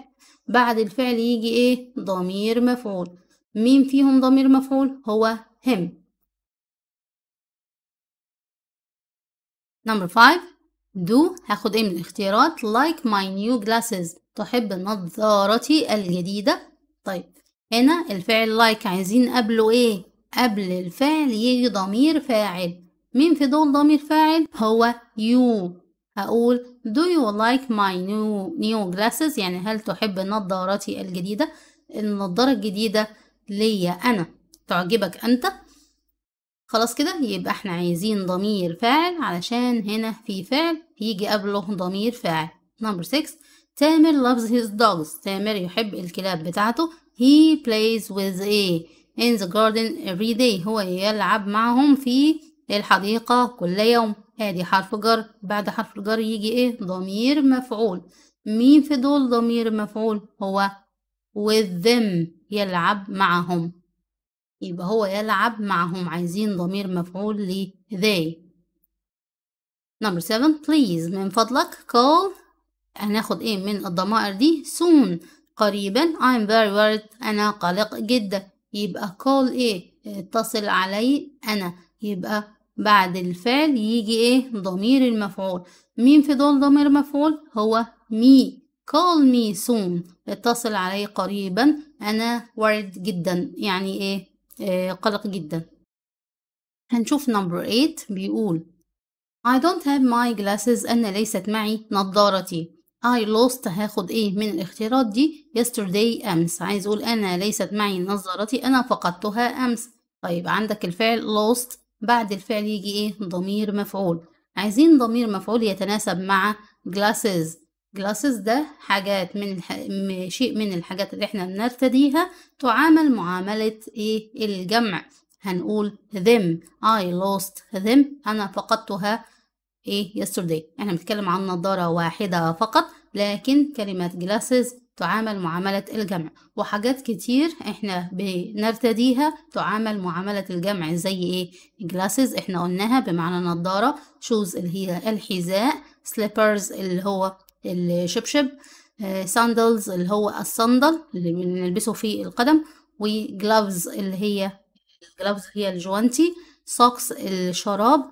بعد الفعل يجي ايه ضمير مفعول مين فيهم ضمير مفعول هو هم نمبر 5 دو هاخد ايه من الاختيارات like my new glasses تحب نظارتي الجديدة طيب هنا الفعل like عايزين قبله ايه قبل الفعل يجي ضمير فاعل مين في دول ضمير فاعل هو you هقول do you like my new new glasses يعني هل تحب نظارتي الجديدة النظارة الجديدة ليا أنا تعجبك أنت خلاص كده يبقى احنا عايزين ضمير فاعل علشان هنا في فعل يجي قبله ضمير فاعل number six تامر loves his dogs تامر يحب الكلاب بتاعته he plays with a in the garden every day هو يلعب معهم في الحديقة كل يوم ادي حرف جر بعد حرف الجر يجي ايه ضمير مفعول مين في دول ضمير مفعول هو with them يلعب معهم يبقى هو يلعب معهم عايزين ضمير مفعول ل they number 7 please من فضلك call هناخد ايه من الضمائر دي soon قريبا I'm very worried أنا قلق جدا يبقى call ايه اتصل علي أنا يبقى بعد الفعل يجي ايه ضمير المفعول مين في دول ضمير مفعول هو مي call me soon اتصل علي قريبا انا worried جدا يعني ايه آه قلق جدا هنشوف نمبر 8 بيقول I don't have my glasses أنا ليست معي نظارتي I lost هاخد ايه من الاختيارات دي yesterday أمس عايز أقول أنا ليست معي نظارتي أنا فقدتها أمس طيب عندك الفعل lost بعد الفعل يجي ايه ضمير مفعول عايزين ضمير مفعول يتناسب مع glasses glasses ده حاجات من الح... شيء من الحاجات اللي احنا بنرتديها تعامل معاملة ايه الجمع هنقول them I lost them أنا فقدتها ايه yesterday احنا بنتكلم عن نظارة واحدة فقط لكن كلمة glasses تعامل معاملة الجمع وحاجات كتير احنا بنرتديها تعامل معاملة الجمع زي ايه جلاسز احنا قلناها بمعنى نظارة شوز اللي هي الحذاء سليبرز اللي هو الشبشب ساندلز آه، اللي هو الصندل اللي بنلبسه في القدم وجلافز اللي هي الجلافز هي الجوانتي سوكس الشراب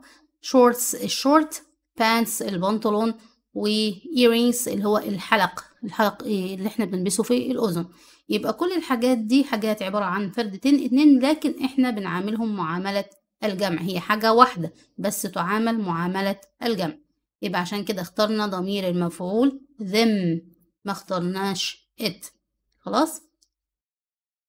شورتس الشورت بانتس البنطلون و وإيرينجز اللي هو الحلق الحلق إيه اللي احنا بنلبسه في الأذن يبقى كل الحاجات دي حاجات عبارة عن فردتين اتنين لكن احنا بنعاملهم معاملة الجمع هي حاجة واحدة بس تعامل معاملة الجمع يبقى عشان كده اخترنا ضمير المفعول them ما اخترناش it خلاص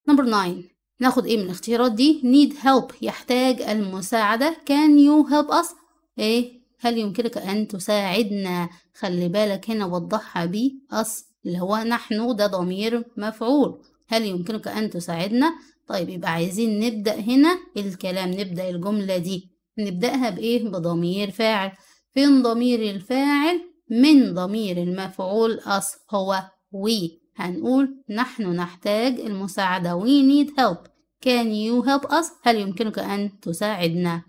نمبر 9 ناخد ايه من الاختيارات دي need help يحتاج المساعدة can you help us ايه هل يمكنك أن تساعدنا خلي بالك هنا وضحها بأصل اللي هو نحن ده ضمير مفعول هل يمكنك أن تساعدنا طيب يبقى عايزين نبدأ هنا الكلام نبدأ الجملة دي نبدأها بإيه بضمير فاعل فين ضمير الفاعل من ضمير المفعول أصل هو وي هنقول نحن نحتاج المساعدة we need help can you help us هل يمكنك أن تساعدنا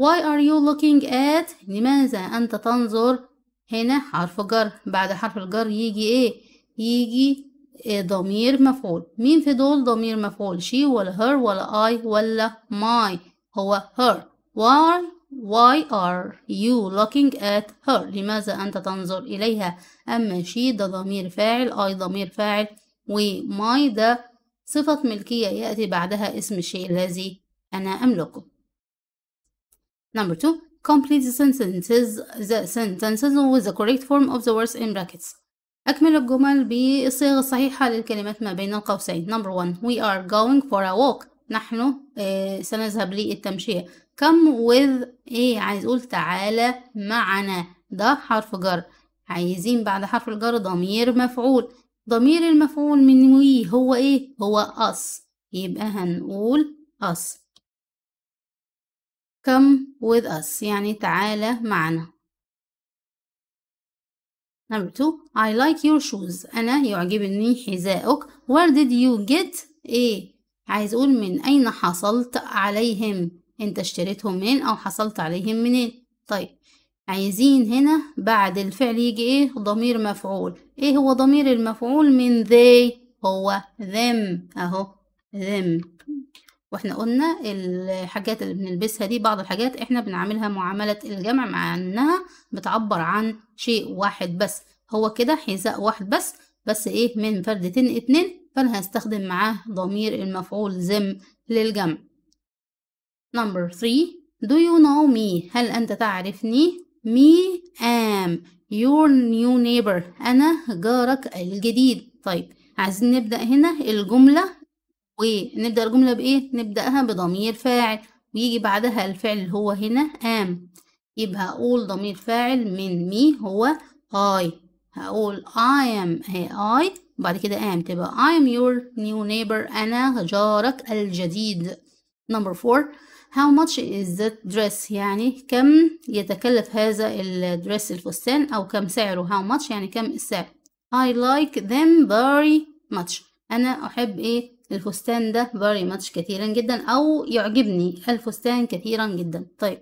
Why are you looking at لماذا أنت تنظر هنا حرف جر بعد حرف الجر يجي إيه يجي إيه ضمير مفعول مين في دول ضمير مفعول she ولا her ولا I ولا my هو her why why are you looking at her لماذا أنت تنظر إليها أما she ده ضمير فاعل I ضمير فاعل و my ده صفة ملكية يأتي بعدها اسم الشيء الذي أنا أملكه Number two, complete the sentences the sentences with the correct form of the words in brackets. أكمل الجمل بالصيغة الصحيحة للكلمات ما بين القوسين. Number one, we are going for a walk. نحن آه سنذهب للتمشية. Come with إيه عايز أقول تعالى معنا. ده حرف جر. عايزين بعد حرف الجر ضمير مفعول. ضمير المفعول من وي هو إيه؟ هو us. يبقى هنقول us. come with us يعني تعالى معنا number two I like your shoes أنا يعجبني حذائك where did you get إيه عايز أقول من أين حصلت عليهم أنت اشتريتهم منين أو حصلت عليهم منين طيب عايزين هنا بعد الفعل يجي إيه ضمير مفعول إيه هو ضمير المفعول من they هو them أهو them واحنا قلنا الحاجات اللي بنلبسها دي بعض الحاجات احنا بنعملها معاملة الجمع مع انها بتعبر عن شيء واحد بس هو كده حذاء واحد بس بس ايه من فردتين اتنين فانا هستخدم معاه ضمير المفعول زم للجمع number 3 do you know me هل انت تعرفني me am your new neighbor انا جارك الجديد طيب عايزين نبدأ هنا الجملة ونبدأ الجملة بإيه؟ نبدأها بضمير فاعل ويجي بعدها الفعل اللي هو هنا أم يبقى هقول ضمير فاعل من مي هو I هقول I am I وبعد كده أم تبقى I am your new neighbor أنا جارك الجديد number four how much is that dress يعني كم يتكلف هذا الدرس الفستان أو كم سعره how much يعني كم السعر I like them very much أنا أحب إيه الفستان ده very much كثيرا جدا أو يعجبني الفستان كثيرا جدا طيب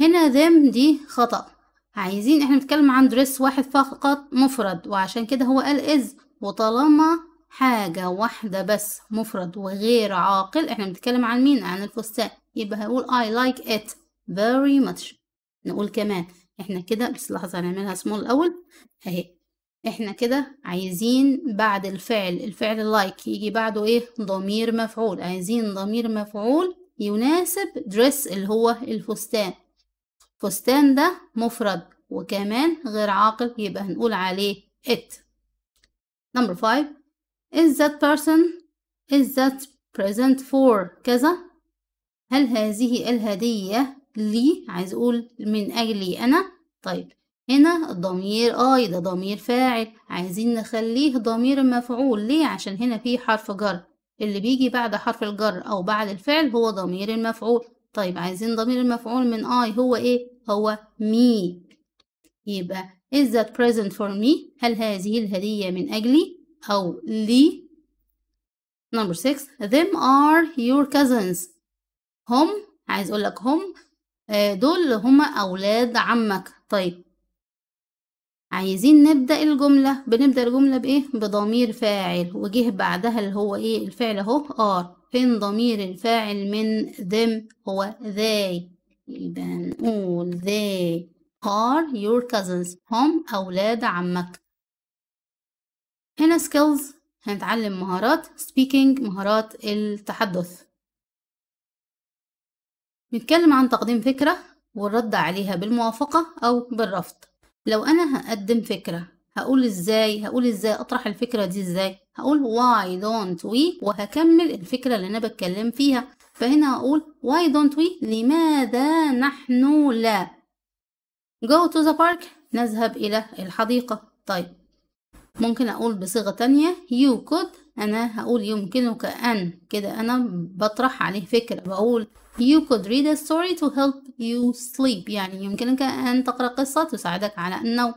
هنا them دي خطأ عايزين احنا بنتكلم عن دريس واحد فقط مفرد وعشان كده هو قال is وطالما حاجة واحدة بس مفرد وغير عاقل احنا بنتكلم عن مين عن الفستان يبقى هقول I like it very much نقول كمان احنا كده بس لحظة هنعملها سمول الأول اهي احنا كده عايزين بعد الفعل الفعل لايك like يجي بعده ايه ضمير مفعول عايزين ضمير مفعول يناسب دريس اللي هو الفستان فستان ده مفرد وكمان غير عاقل يبقى هنقول عليه it number five is that person is that present for كذا هل هذه الهدية لي عايز اقول من اجلي انا طيب هنا الضمير اي ده ضمير فاعل عايزين نخليه ضمير مفعول ليه عشان هنا في حرف جر اللي بيجي بعد حرف الجر او بعد الفعل هو ضمير المفعول طيب عايزين ضمير المفعول من اي هو ايه هو me يبقى is that present for me هل هذه الهدية من أجلي أو لي number 6 them are your cousins هم عايز أقول لك هم آه، دول هما أولاد عمك طيب عايزين نبدأ الجملة بنبدأ الجملة بإيه بضمير فاعل وجه بعدها اللي هو إيه الفعل أهو آر فين ضمير الفاعل من them هو they يبقى نقول they are your cousins هم أولاد عمك هنا skills هنتعلم مهارات speaking مهارات التحدث نتكلم عن تقديم فكرة والرد عليها بالموافقة أو بالرفض لو أنا هقدم فكرة هقول ازاي هقول ازاي اطرح الفكرة دي ازاي هقول why don't we وهكمل الفكرة اللي انا بتكلم فيها فهنا هقول why don't we لماذا نحن لا go to the park نذهب الى الحديقة طيب ممكن اقول بصيغة تانية you could أنا هقول يمكنك أن كده أنا بطرح عليه فكرة بقول You could read a story to help you sleep يعني يمكنك أن تقرأ قصة تساعدك على النوم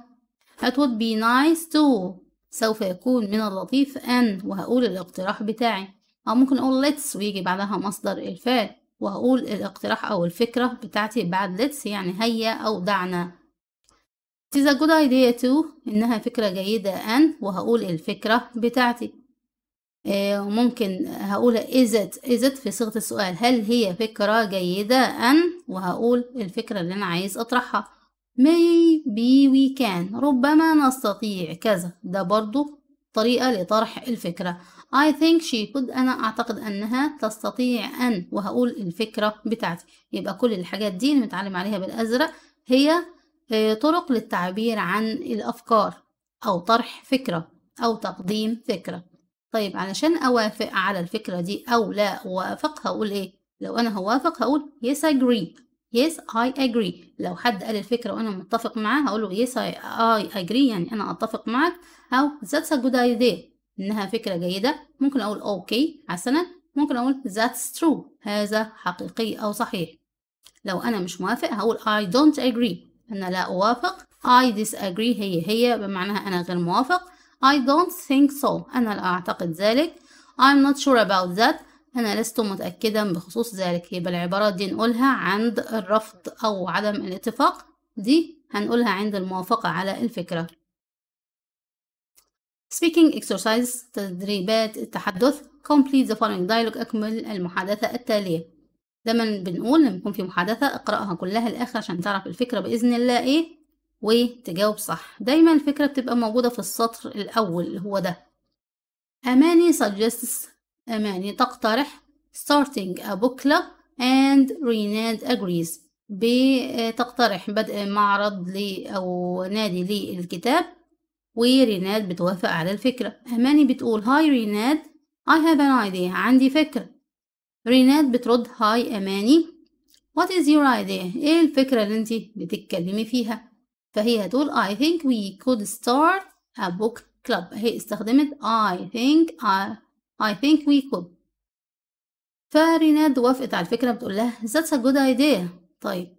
It would be nice to سوف يكون من اللطيف أن وهقول الاقتراح بتاعي أو ممكن أقول let's ويجي بعدها مصدر الفعل وهقول الاقتراح أو الفكرة بتاعتي بعد let's يعني هيا أو دعنا It is a good idea too إنها فكرة جيدة أن وهقول الفكرة بتاعتي وممكن آه، هقول ازت ازت في صيغة السؤال هل هي فكرة جيدة أن وهقول الفكرة اللي أنا عايز أطرحها maybe we can ربما نستطيع كذا ده برضو طريقة لطرح الفكرة I think she could أنا أعتقد أنها تستطيع أن وهقول الفكرة بتاعتي يبقى كل الحاجات دي اللي متعلم عليها بالأزرق هي آه، طرق للتعبير عن الأفكار أو طرح فكرة أو تقديم فكرة طيب علشان أوافق على الفكرة دي أو لا أوافق هقول إيه؟ لو أنا هوافق هقول yes I agree yes I agree لو حد قال الفكرة وأنا متفق معاه هقول له yes I, I agree يعني أنا أتفق معك أو that's a good idea إنها فكرة جيدة ممكن أقول أوكي okay. حسنا ممكن أقول that's true هذا حقيقي أو صحيح لو أنا مش موافق هقول I don't agree أنا لا أوافق I disagree هي هي بمعنى أنا غير موافق I don't think so أنا لا أعتقد ذلك I'm not sure about that أنا لست متأكدا بخصوص ذلك يبقى العبارات دي نقولها عند الرفض أو عدم الاتفاق دي هنقولها عند الموافقة على الفكرة Speaking exercise تدريبات التحدث complete the following dialogue أكمل المحادثة التالية دايما بنقول لما يكون في محادثة اقرأها كلها الآخر عشان تعرف الفكرة بإذن الله إيه وتجاوب صح دايما الفكرة بتبقى موجودة في السطر الأول اللي هو ده أماني suggests أماني تقترح starting a book club and Renad agrees بتقترح آه، بدء معرض لي أو نادي للكتاب وريناد بتوافق على الفكرة أماني بتقول هاي ريناد I have an idea عندي فكرة ريناد بترد هاي أماني What is your idea؟ إيه الفكرة اللي أنت بتتكلمي فيها؟ فهي هدول I think we could start a book club هي استخدمت I think I, I think we could فريناد وافقت على الفكرة بتقول لها that's a good idea طيب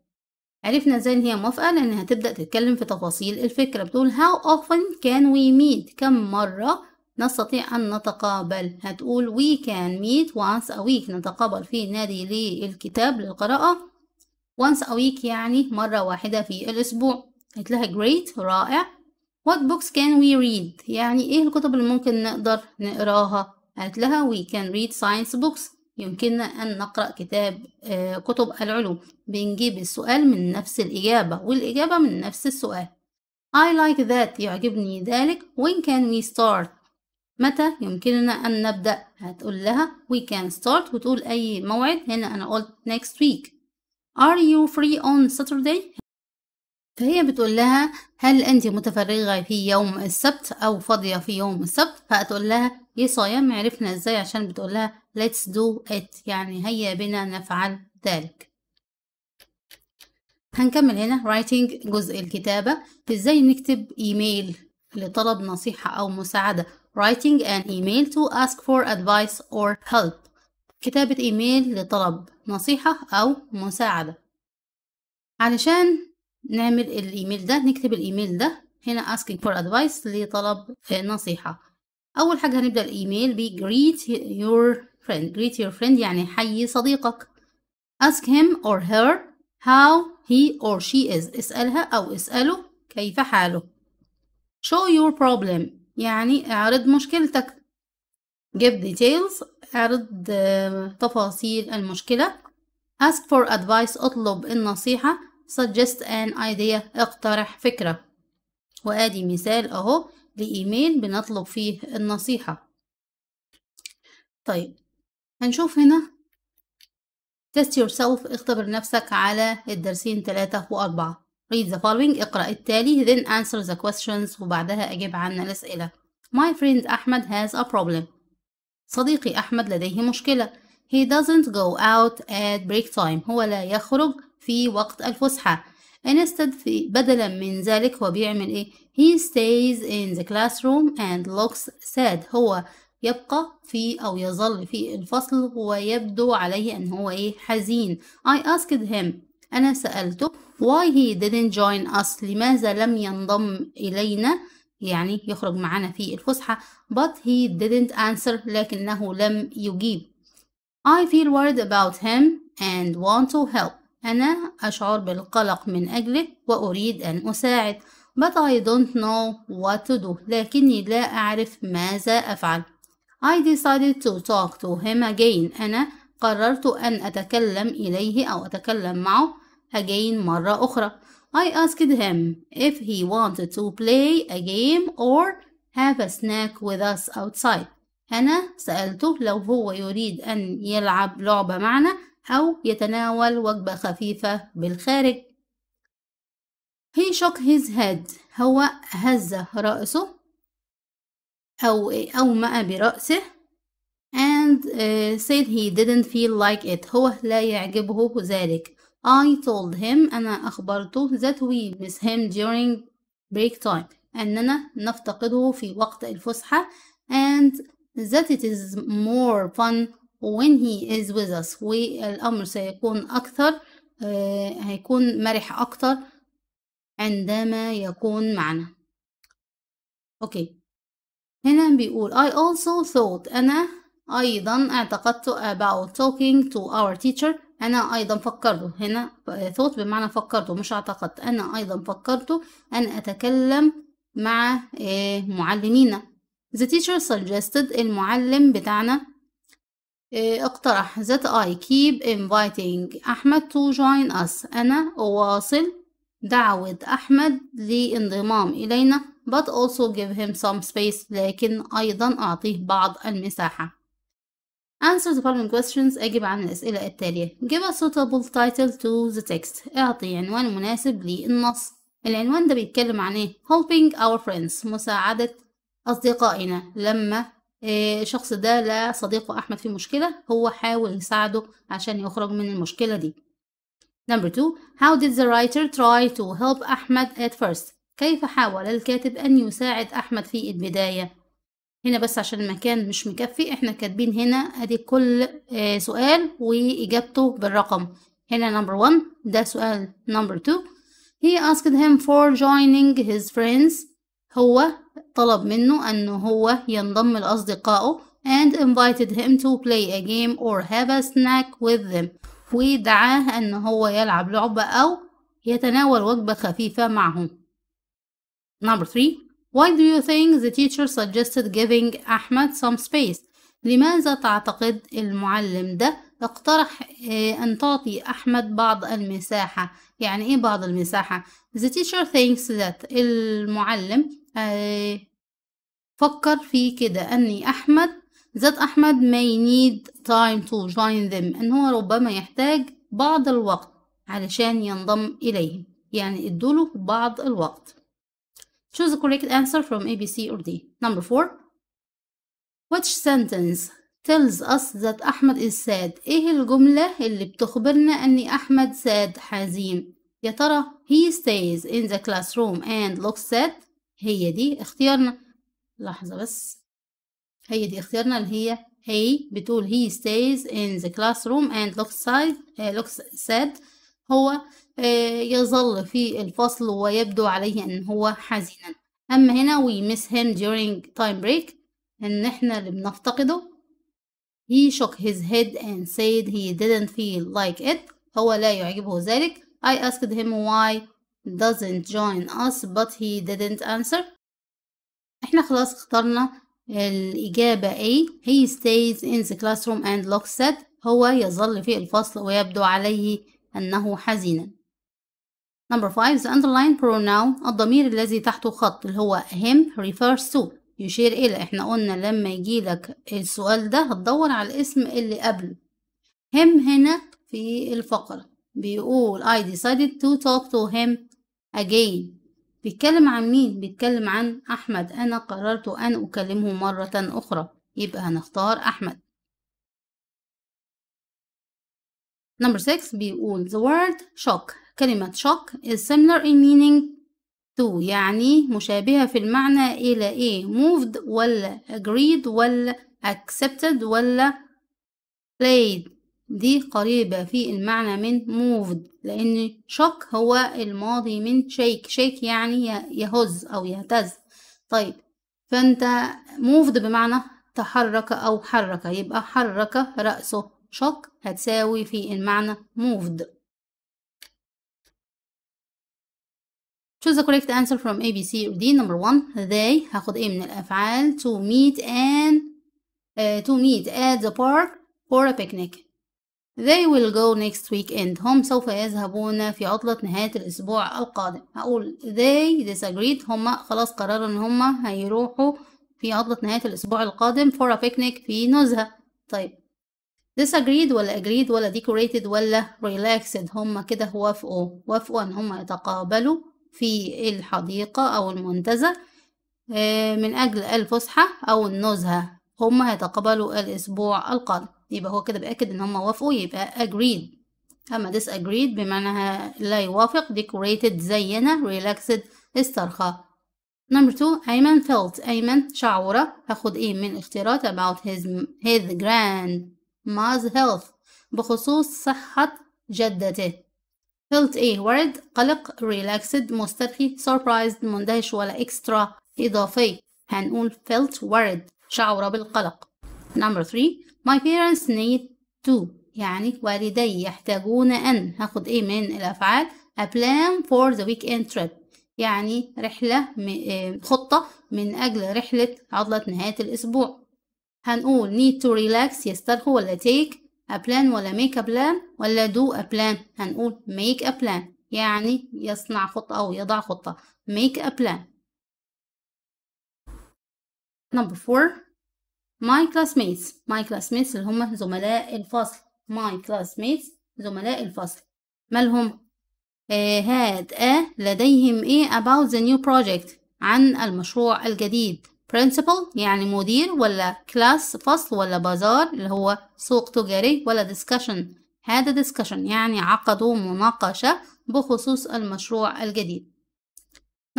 عرفنا ازاي ان هي موافقة لان هتبدأ تتكلم في تفاصيل الفكرة بتقول how often can we meet كم مرة نستطيع أن نتقابل هتقول we can meet once a week نتقابل في نادي للكتاب للقراءة once a week يعني مرة واحدة في الأسبوع قلت لها great رائع what books can we read يعني ايه الكتب اللي ممكن نقدر نقراها قالت لها we can read science books يمكننا أن نقرأ كتاب آه، كتب العلوم بنجيب السؤال من نفس الإجابة والإجابة من نفس السؤال I like that يعجبني ذلك when can we start متى يمكننا أن نبدأ هتقول لها we can start وتقول أي موعد هنا أنا قلت next week Are you free on Saturday فهي بتقول لها هل أنت متفرغة في يوم السبت أو فاضية في يوم السبت فهتقول لها يس أيام عرفنا إزاي عشان بتقول لها let's do it يعني هيا بنا نفعل ذلك هنكمل هنا writing جزء الكتابة إزاي نكتب إيميل لطلب نصيحة أو مساعدة writing an email to ask for advice or help كتابة إيميل لطلب نصيحة أو مساعدة علشان نعمل الايميل ده نكتب الايميل ده هنا asking for advice لطلب آه، نصيحة أول حاجة هنبدأ الإيميل ب greet your friend greet your friend يعني حيي صديقك ask him or her how he or she is اسألها أو اسأله كيف حاله show your problem يعني اعرض مشكلتك give details اعرض آه، تفاصيل المشكلة ask for advice اطلب النصيحة suggest an idea اقترح فكرة وآدي مثال أهو لإيميل بنطلب فيه النصيحة طيب هنشوف هنا test yourself اختبر نفسك على الدرسين تلاتة وأربعة read the following اقرأ التالي then answer the questions وبعدها أجيب عن الأسئلة my friend أحمد has a problem صديقي أحمد لديه مشكلة he doesn't go out at break time هو لا يخرج في وقت الفسحة instead في بدلا من ذلك هو بيعمل ايه he stays in the classroom and looks sad هو يبقى في أو يظل في الفصل ويبدو عليه أن هو إيه حزين I asked him أنا سألته why he didn't join us لماذا لم ينضم إلينا يعني يخرج معنا في الفسحة but he didn't answer لكنه لم يجيب I feel worried about him and want to help أنا أشعر بالقلق من أجلك وأريد أن أساعد but I don't know what to do لكني لا أعرف ماذا أفعل I decided to talk to him again أنا قررت أن أتكلم إليه أو أتكلم معه again مرة أخرى I asked him if he wanted to play a game or have a snack with us outside أنا سألته لو هو يريد أن يلعب لعبة معنا أو يتناول وجبة خفيفة بالخارج he shook his head هو هز رأسه أو أومأ برأسه and uh, said he didn't feel like it هو لا يعجبه ذلك I told him أنا أخبرته that we miss him during break time أننا نفتقده في وقت الفسحة and that it is more fun when he is with us والأمر سيكون أكثر آه، هيكون مرح أكتر عندما يكون معنا أوكي هنا بيقول I also thought أنا أيضا اعتقدت about talking to our teacher أنا أيضا فكرت هنا thought بمعنى فكرت مش اعتقدت أنا أيضا فكرت أن أتكلم مع آه، معلمينا the teacher suggested المعلم بتاعنا إيه، اقترح that I keep inviting أحمد to join us أنا أواصل دعوة أحمد للانضمام إلينا but also give him some space لكن أيضا أعطيه بعض المساحة Answer the following questions أجب عن الأسئلة التالية Give a suitable title to the text أعطي عنوان مناسب للنص العنوان ده بيتكلم عن ايه Helping our friends مساعدة أصدقائنا لما آه، الشخص ده لا صديقه أحمد في مشكلة هو حاول يساعده عشان يخرج من المشكلة دي Number two How did the writer try to help Ahmed at first كيف حاول الكاتب أن يساعد أحمد في البداية هنا بس عشان المكان مش مكفي احنا كاتبين هنا ادي كل آه، سؤال واجابته بالرقم هنا number one ده سؤال number two he asked him for joining his friends هو طلب منه أنه هو ينضم لأصدقائه and invited him to play a game or have a snack with them ودعاه أن هو يلعب لعبة أو يتناول وجبة خفيفة معه Number three, Why do you think the teacher suggested giving Ahmed some space? لماذا تعتقد المعلم ده اقترح آه، أن تعطي أحمد بعض المساحة يعني إيه بعض المساحة The teacher thinks that المعلم فكر في كده أني أحمد that أحمد may need time to join them إن هو ربما يحتاج بعض الوقت علشان ينضم إليهم يعني ادوله بعض الوقت Choose the correct answer from A, B, C or D Number four Which sentence tells us that أحمد is sad إيه الجملة اللي بتخبرنا أن أحمد sad حزين يا ترى he stays in the classroom and looks at هي دي اختيارنا لحظة بس هي دي اختيارنا اللي هي هي بتقول he stays in the classroom and looks sad, looks sad. هو يظل في الفصل ويبدو عليه ان هو حزينا اما هنا we miss him during time break ان احنا اللي بنفتقده he shook his head and said he didn't feel like it هو لا يعجبه ذلك I asked him why doesn't join us but he didn't answer احنا خلاص اخترنا الإجابة A he stays in the classroom and looks sad هو يظل في الفصل ويبدو عليه أنه حزينا number five, the underlined pronoun الضمير الذي تحته خط اللي هو him refers to يشير إلى احنا قلنا لما يجيلك السؤال ده هتدور على الاسم اللي قبله him هنا في الفقرة بيقول I decided to talk to him again بيتكلم عن مين بيتكلم عن أحمد أنا قررت أن أكلمه مرة أخرى يبقى هنختار أحمد Number 6 بيقول the word shock كلمة shock is similar in meaning to يعني مشابهة في المعنى إلى إيه moved ولا agreed ولا accepted ولا played دي قريبة في المعنى من moved لأن شك هو الماضي من شيك شيك يعني يهز أو يهتز طيب فأنت moved بمعنى تحرك أو حرك يبقى حرك رأسه شك هتساوي في المعنى moved Choose the correct answer from A, B, C, or D. Number one, they هاخد ايه من الأفعال to meet and uh, to meet at the park for a picnic. They will go next weekend هم سوف يذهبون في عطلة نهاية الأسبوع القادم هقول they disagreed هما خلاص قرروا إن هما هيروحوا في عطلة نهاية الأسبوع القادم for a picnic في نزهة طيب disagreed ولا agreed ولا decorated ولا relaxed هما كده وافقوا وافقوا إن هما يتقابلوا في الحديقة أو المنتزه آه، من أجل الفسحة أو النزهة هما هيتقابلوا الأسبوع القادم يبقى هو كده بيأكد إن هما وافقوا يبقى agreed أما disagreed بمعنى لا يوافق decorated زينا relaxed استرخى Number two أيمن felt أيمن شعورة هاخد إيه من اختيارات about his his grandma's health بخصوص صحة جدته felt إيه worried قلق relaxed مسترخي surprised مندهش ولا extra إضافي هنقول felt worried شعورة بالقلق Number three My parents need to يعني والدي يحتاجون أن هاخد إيه من الأفعال a plan for the weekend trip يعني رحلة آه، خطة من أجل رحلة عطلة نهاية الأسبوع هنقول need to relax يسترخوا ولا take a plan ولا make a plan ولا do a plan هنقول make a plan يعني يصنع خطة أو يضع خطة make a plan number four ماي كلاس ميتس ماي كلاس ميتس اللي هم زملاء الفصل ماي كلاس ميتس زملاء الفصل مالهم آه، had a لديهم ايه about the new project عن المشروع الجديد principal يعني مدير ولا class فصل ولا بازار اللي هو سوق تجاري ولا discussion هذا discussion يعني عقدوا مناقشة بخصوص المشروع الجديد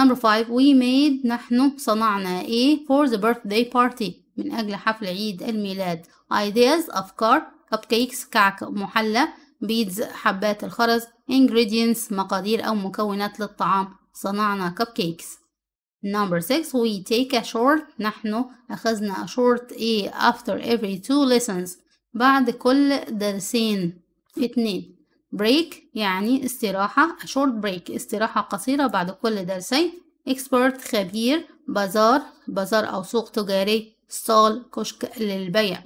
number 5 we made نحن صنعنا ايه for the birthday party من أجل حفل عيد الميلاد ideas أفكار cupcakes كعك محلى بيتز حبات الخرز ingredients مقادير أو مكونات للطعام صنعنا cupcakes Number 6 we take a short نحن أخذنا a short a after every two lessons بعد كل درسين اتنين break يعني استراحة a short break استراحة قصيرة بعد كل درسين expert خبير بازار بازار أو سوق تجاري stall كشك للبيع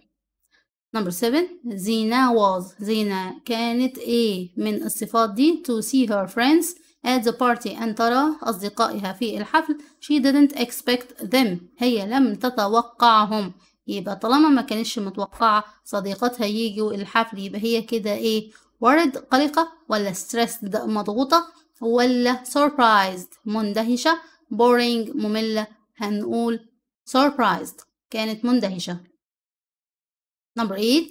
نمبر 7 زينة was زينة كانت ايه من الصفات دي to see her friends at the party أن ترى أصدقائها في الحفل she didn't expect them هي لم تتوقعهم يبقى طالما ما كانتش متوقعة صديقتها يجوا الحفل يبقى هي كده ايه worried قلقة ولا stressed مضغوطة ولا surprised مندهشة boring مملة هنقول surprised كانت مندهشة نمبر 8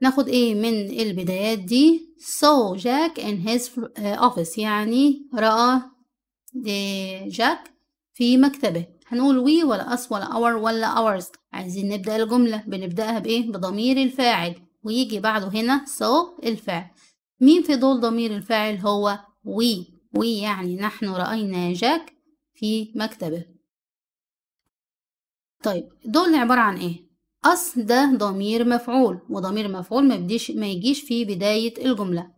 ناخد ايه من البدايات دي saw Jack in his آه، office يعني رأى جاك آه، في مكتبه هنقول وي ولا اس ولا اور ولا ours عايزين نبدأ الجملة بنبدأها بايه بضمير الفاعل ويجي بعده هنا saw الفاعل مين في دول ضمير الفاعل هو وي وي يعني نحن رأينا جاك في مكتبه طيب دول عبارة عن ايه أص ده ضمير مفعول وضمير مفعول ما, بديش ما يجيش في بداية الجملة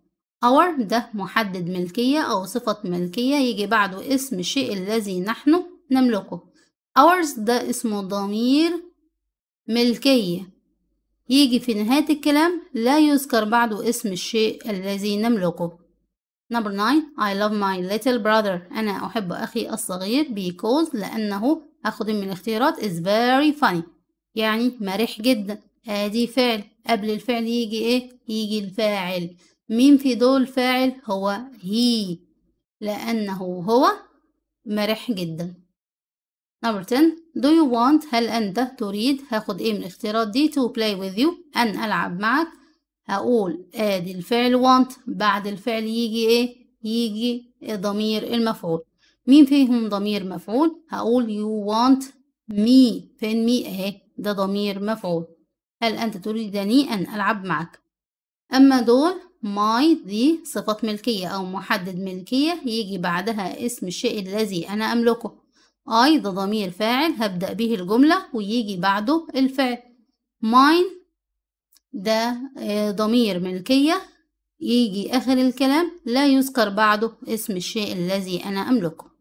our ده محدد ملكية أو صفة ملكية يجي بعده اسم الشيء الذي نحن نملكه ours ده اسمه ضمير ملكية يجي في نهاية الكلام لا يذكر بعده اسم الشيء الذي نملكه Number 9 I love my little brother أنا أحب أخي الصغير because لأنه هاخد من الاختيارات is very funny يعني مرح جدا ادي فعل قبل الفعل يجي ايه يجي الفاعل مين في دول فاعل هو هي لأنه هو مرح جدا number 10 do you want هل أنت تريد هاخد ايه من الاختيارات دي to play with you أن ألعب معك هقول ادي الفعل want بعد الفعل يجي ايه يجي ضمير المفعول مين فيهم ضمير مفعول هقول you want me فين مي اهي ده ضمير مفعول هل أنت تريدني أن ألعب معك أما دول my دي صفة ملكية أو محدد ملكية يجي بعدها اسم الشيء الذي أنا أملكه I ده ضمير فاعل هبدأ به الجملة ويجي بعده الفعل mine ده آه، ضمير ملكية يجي آخر الكلام لا يذكر بعده اسم الشيء الذي أنا أملكه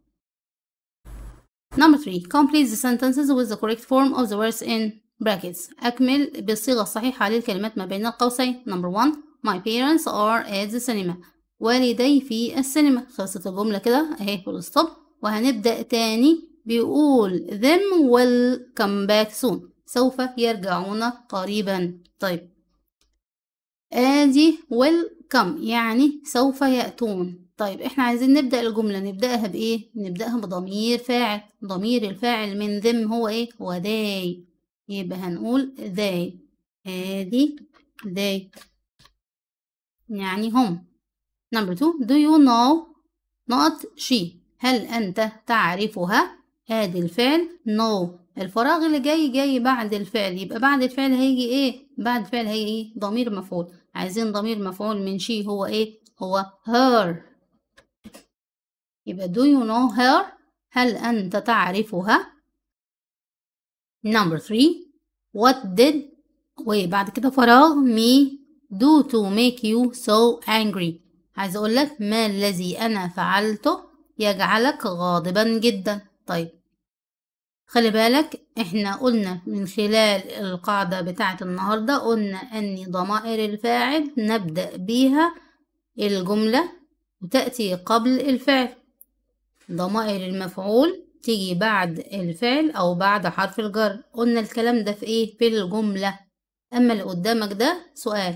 Number 3 Complete the sentences with the correct form of the words in brackets أكمل بالصيغة الصحيحة للكلمات ما بين القوسين Number 1 My parents are at the cinema والدي في السينما خلصت الجملة كده اهي فول ستوب وهنبدأ تاني بيقول them will come back soon سوف يرجعون قريبا طيب ادي will come يعني سوف يأتون طيب احنا عايزين نبدأ الجملة نبدأها بإيه؟ نبدأها بضمير فاعل ضمير الفاعل من ذم هو إيه؟ هو they يبقى هنقول they ادي they يعني هم نمبر 2 do you know not she هل أنت تعرفها؟ ادي الفعل no الفراغ اللي جاي جاي بعد الفعل يبقى بعد الفعل هيجي ايه بعد الفعل هيجي ايه ضمير مفعول عايزين ضمير مفعول من شي هو ايه هو her يبقى do you know her هل أنت تعرفها number three what did وبعد كده فراغ me do to make you so angry عايز أقول لك ما الذي أنا فعلته يجعلك غاضبا جدا طيب خلي بالك احنا قلنا من خلال القاعدة بتاعة النهاردة قلنا ان ضمائر الفاعل نبدأ بيها الجملة وتأتي قبل الفعل ضمائر المفعول تيجي بعد الفعل أو بعد حرف الجر قلنا الكلام ده في إيه؟ في الجملة أما اللي قدامك ده سؤال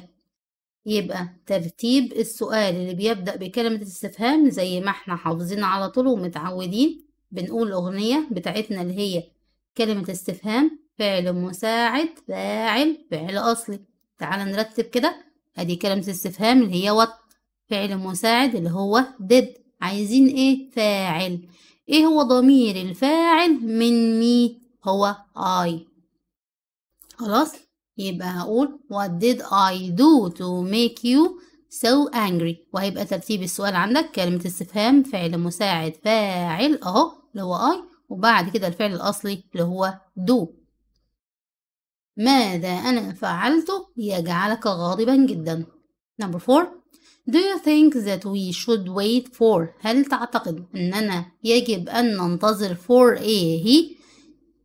يبقى ترتيب السؤال اللي بيبدأ بكلمة استفهام زي ما احنا حافظين على طول ومتعودين بنقول اغنيه بتاعتنا اللي هي كلمة استفهام فعل مساعد فاعل فعل أصلي تعال نرتب كده ادي كلمة استفهام اللي هي وات فعل مساعد اللي هو did عايزين ايه فاعل ايه هو ضمير الفاعل من مي هو اي خلاص يبقى هقول what did I do to make you so angry وهيبقى ترتيب السؤال عندك كلمة استفهام فعل مساعد فاعل اهو اللي هو I وبعد كده الفعل الأصلي اللي هو do ماذا أنا فعلت ليجعلك غاضبا جدا number four Do you think that we should wait for هل تعتقد أننا يجب أن ننتظر for إيه هي؟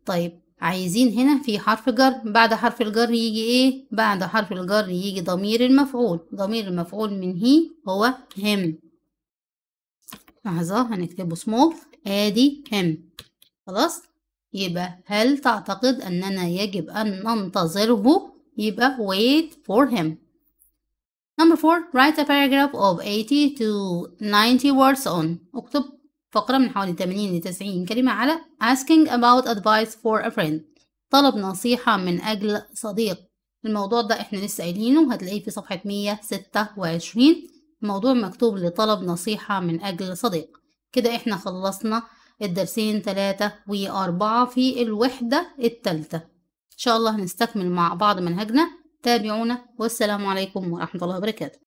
طيب عايزين هنا في حرف جر بعد حرف الجر يجي إيه؟ بعد حرف الجر يجي ضمير المفعول ضمير المفعول من هي هو him لحظة هنكتبه small آدي him خلاص يبقى هل تعتقد أننا يجب أن ننتظره يبقى wait for him Number four, write a paragraph of 80 to 90 words on اكتب فقرة من حوالي 80 ل 90 كلمة على asking about advice for a friend طلب نصيحة من أجل صديق الموضوع ده احنا لسه قايلينه هتلاقيه في صفحة 126 الموضوع مكتوب لطلب نصيحة من أجل صديق كده احنا خلصنا الدرسين تلاتة وأربعة في الوحدة التالتة إن شاء الله هنستكمل مع بعض منهجنا تابعونا والسلام عليكم ورحمة الله وبركاته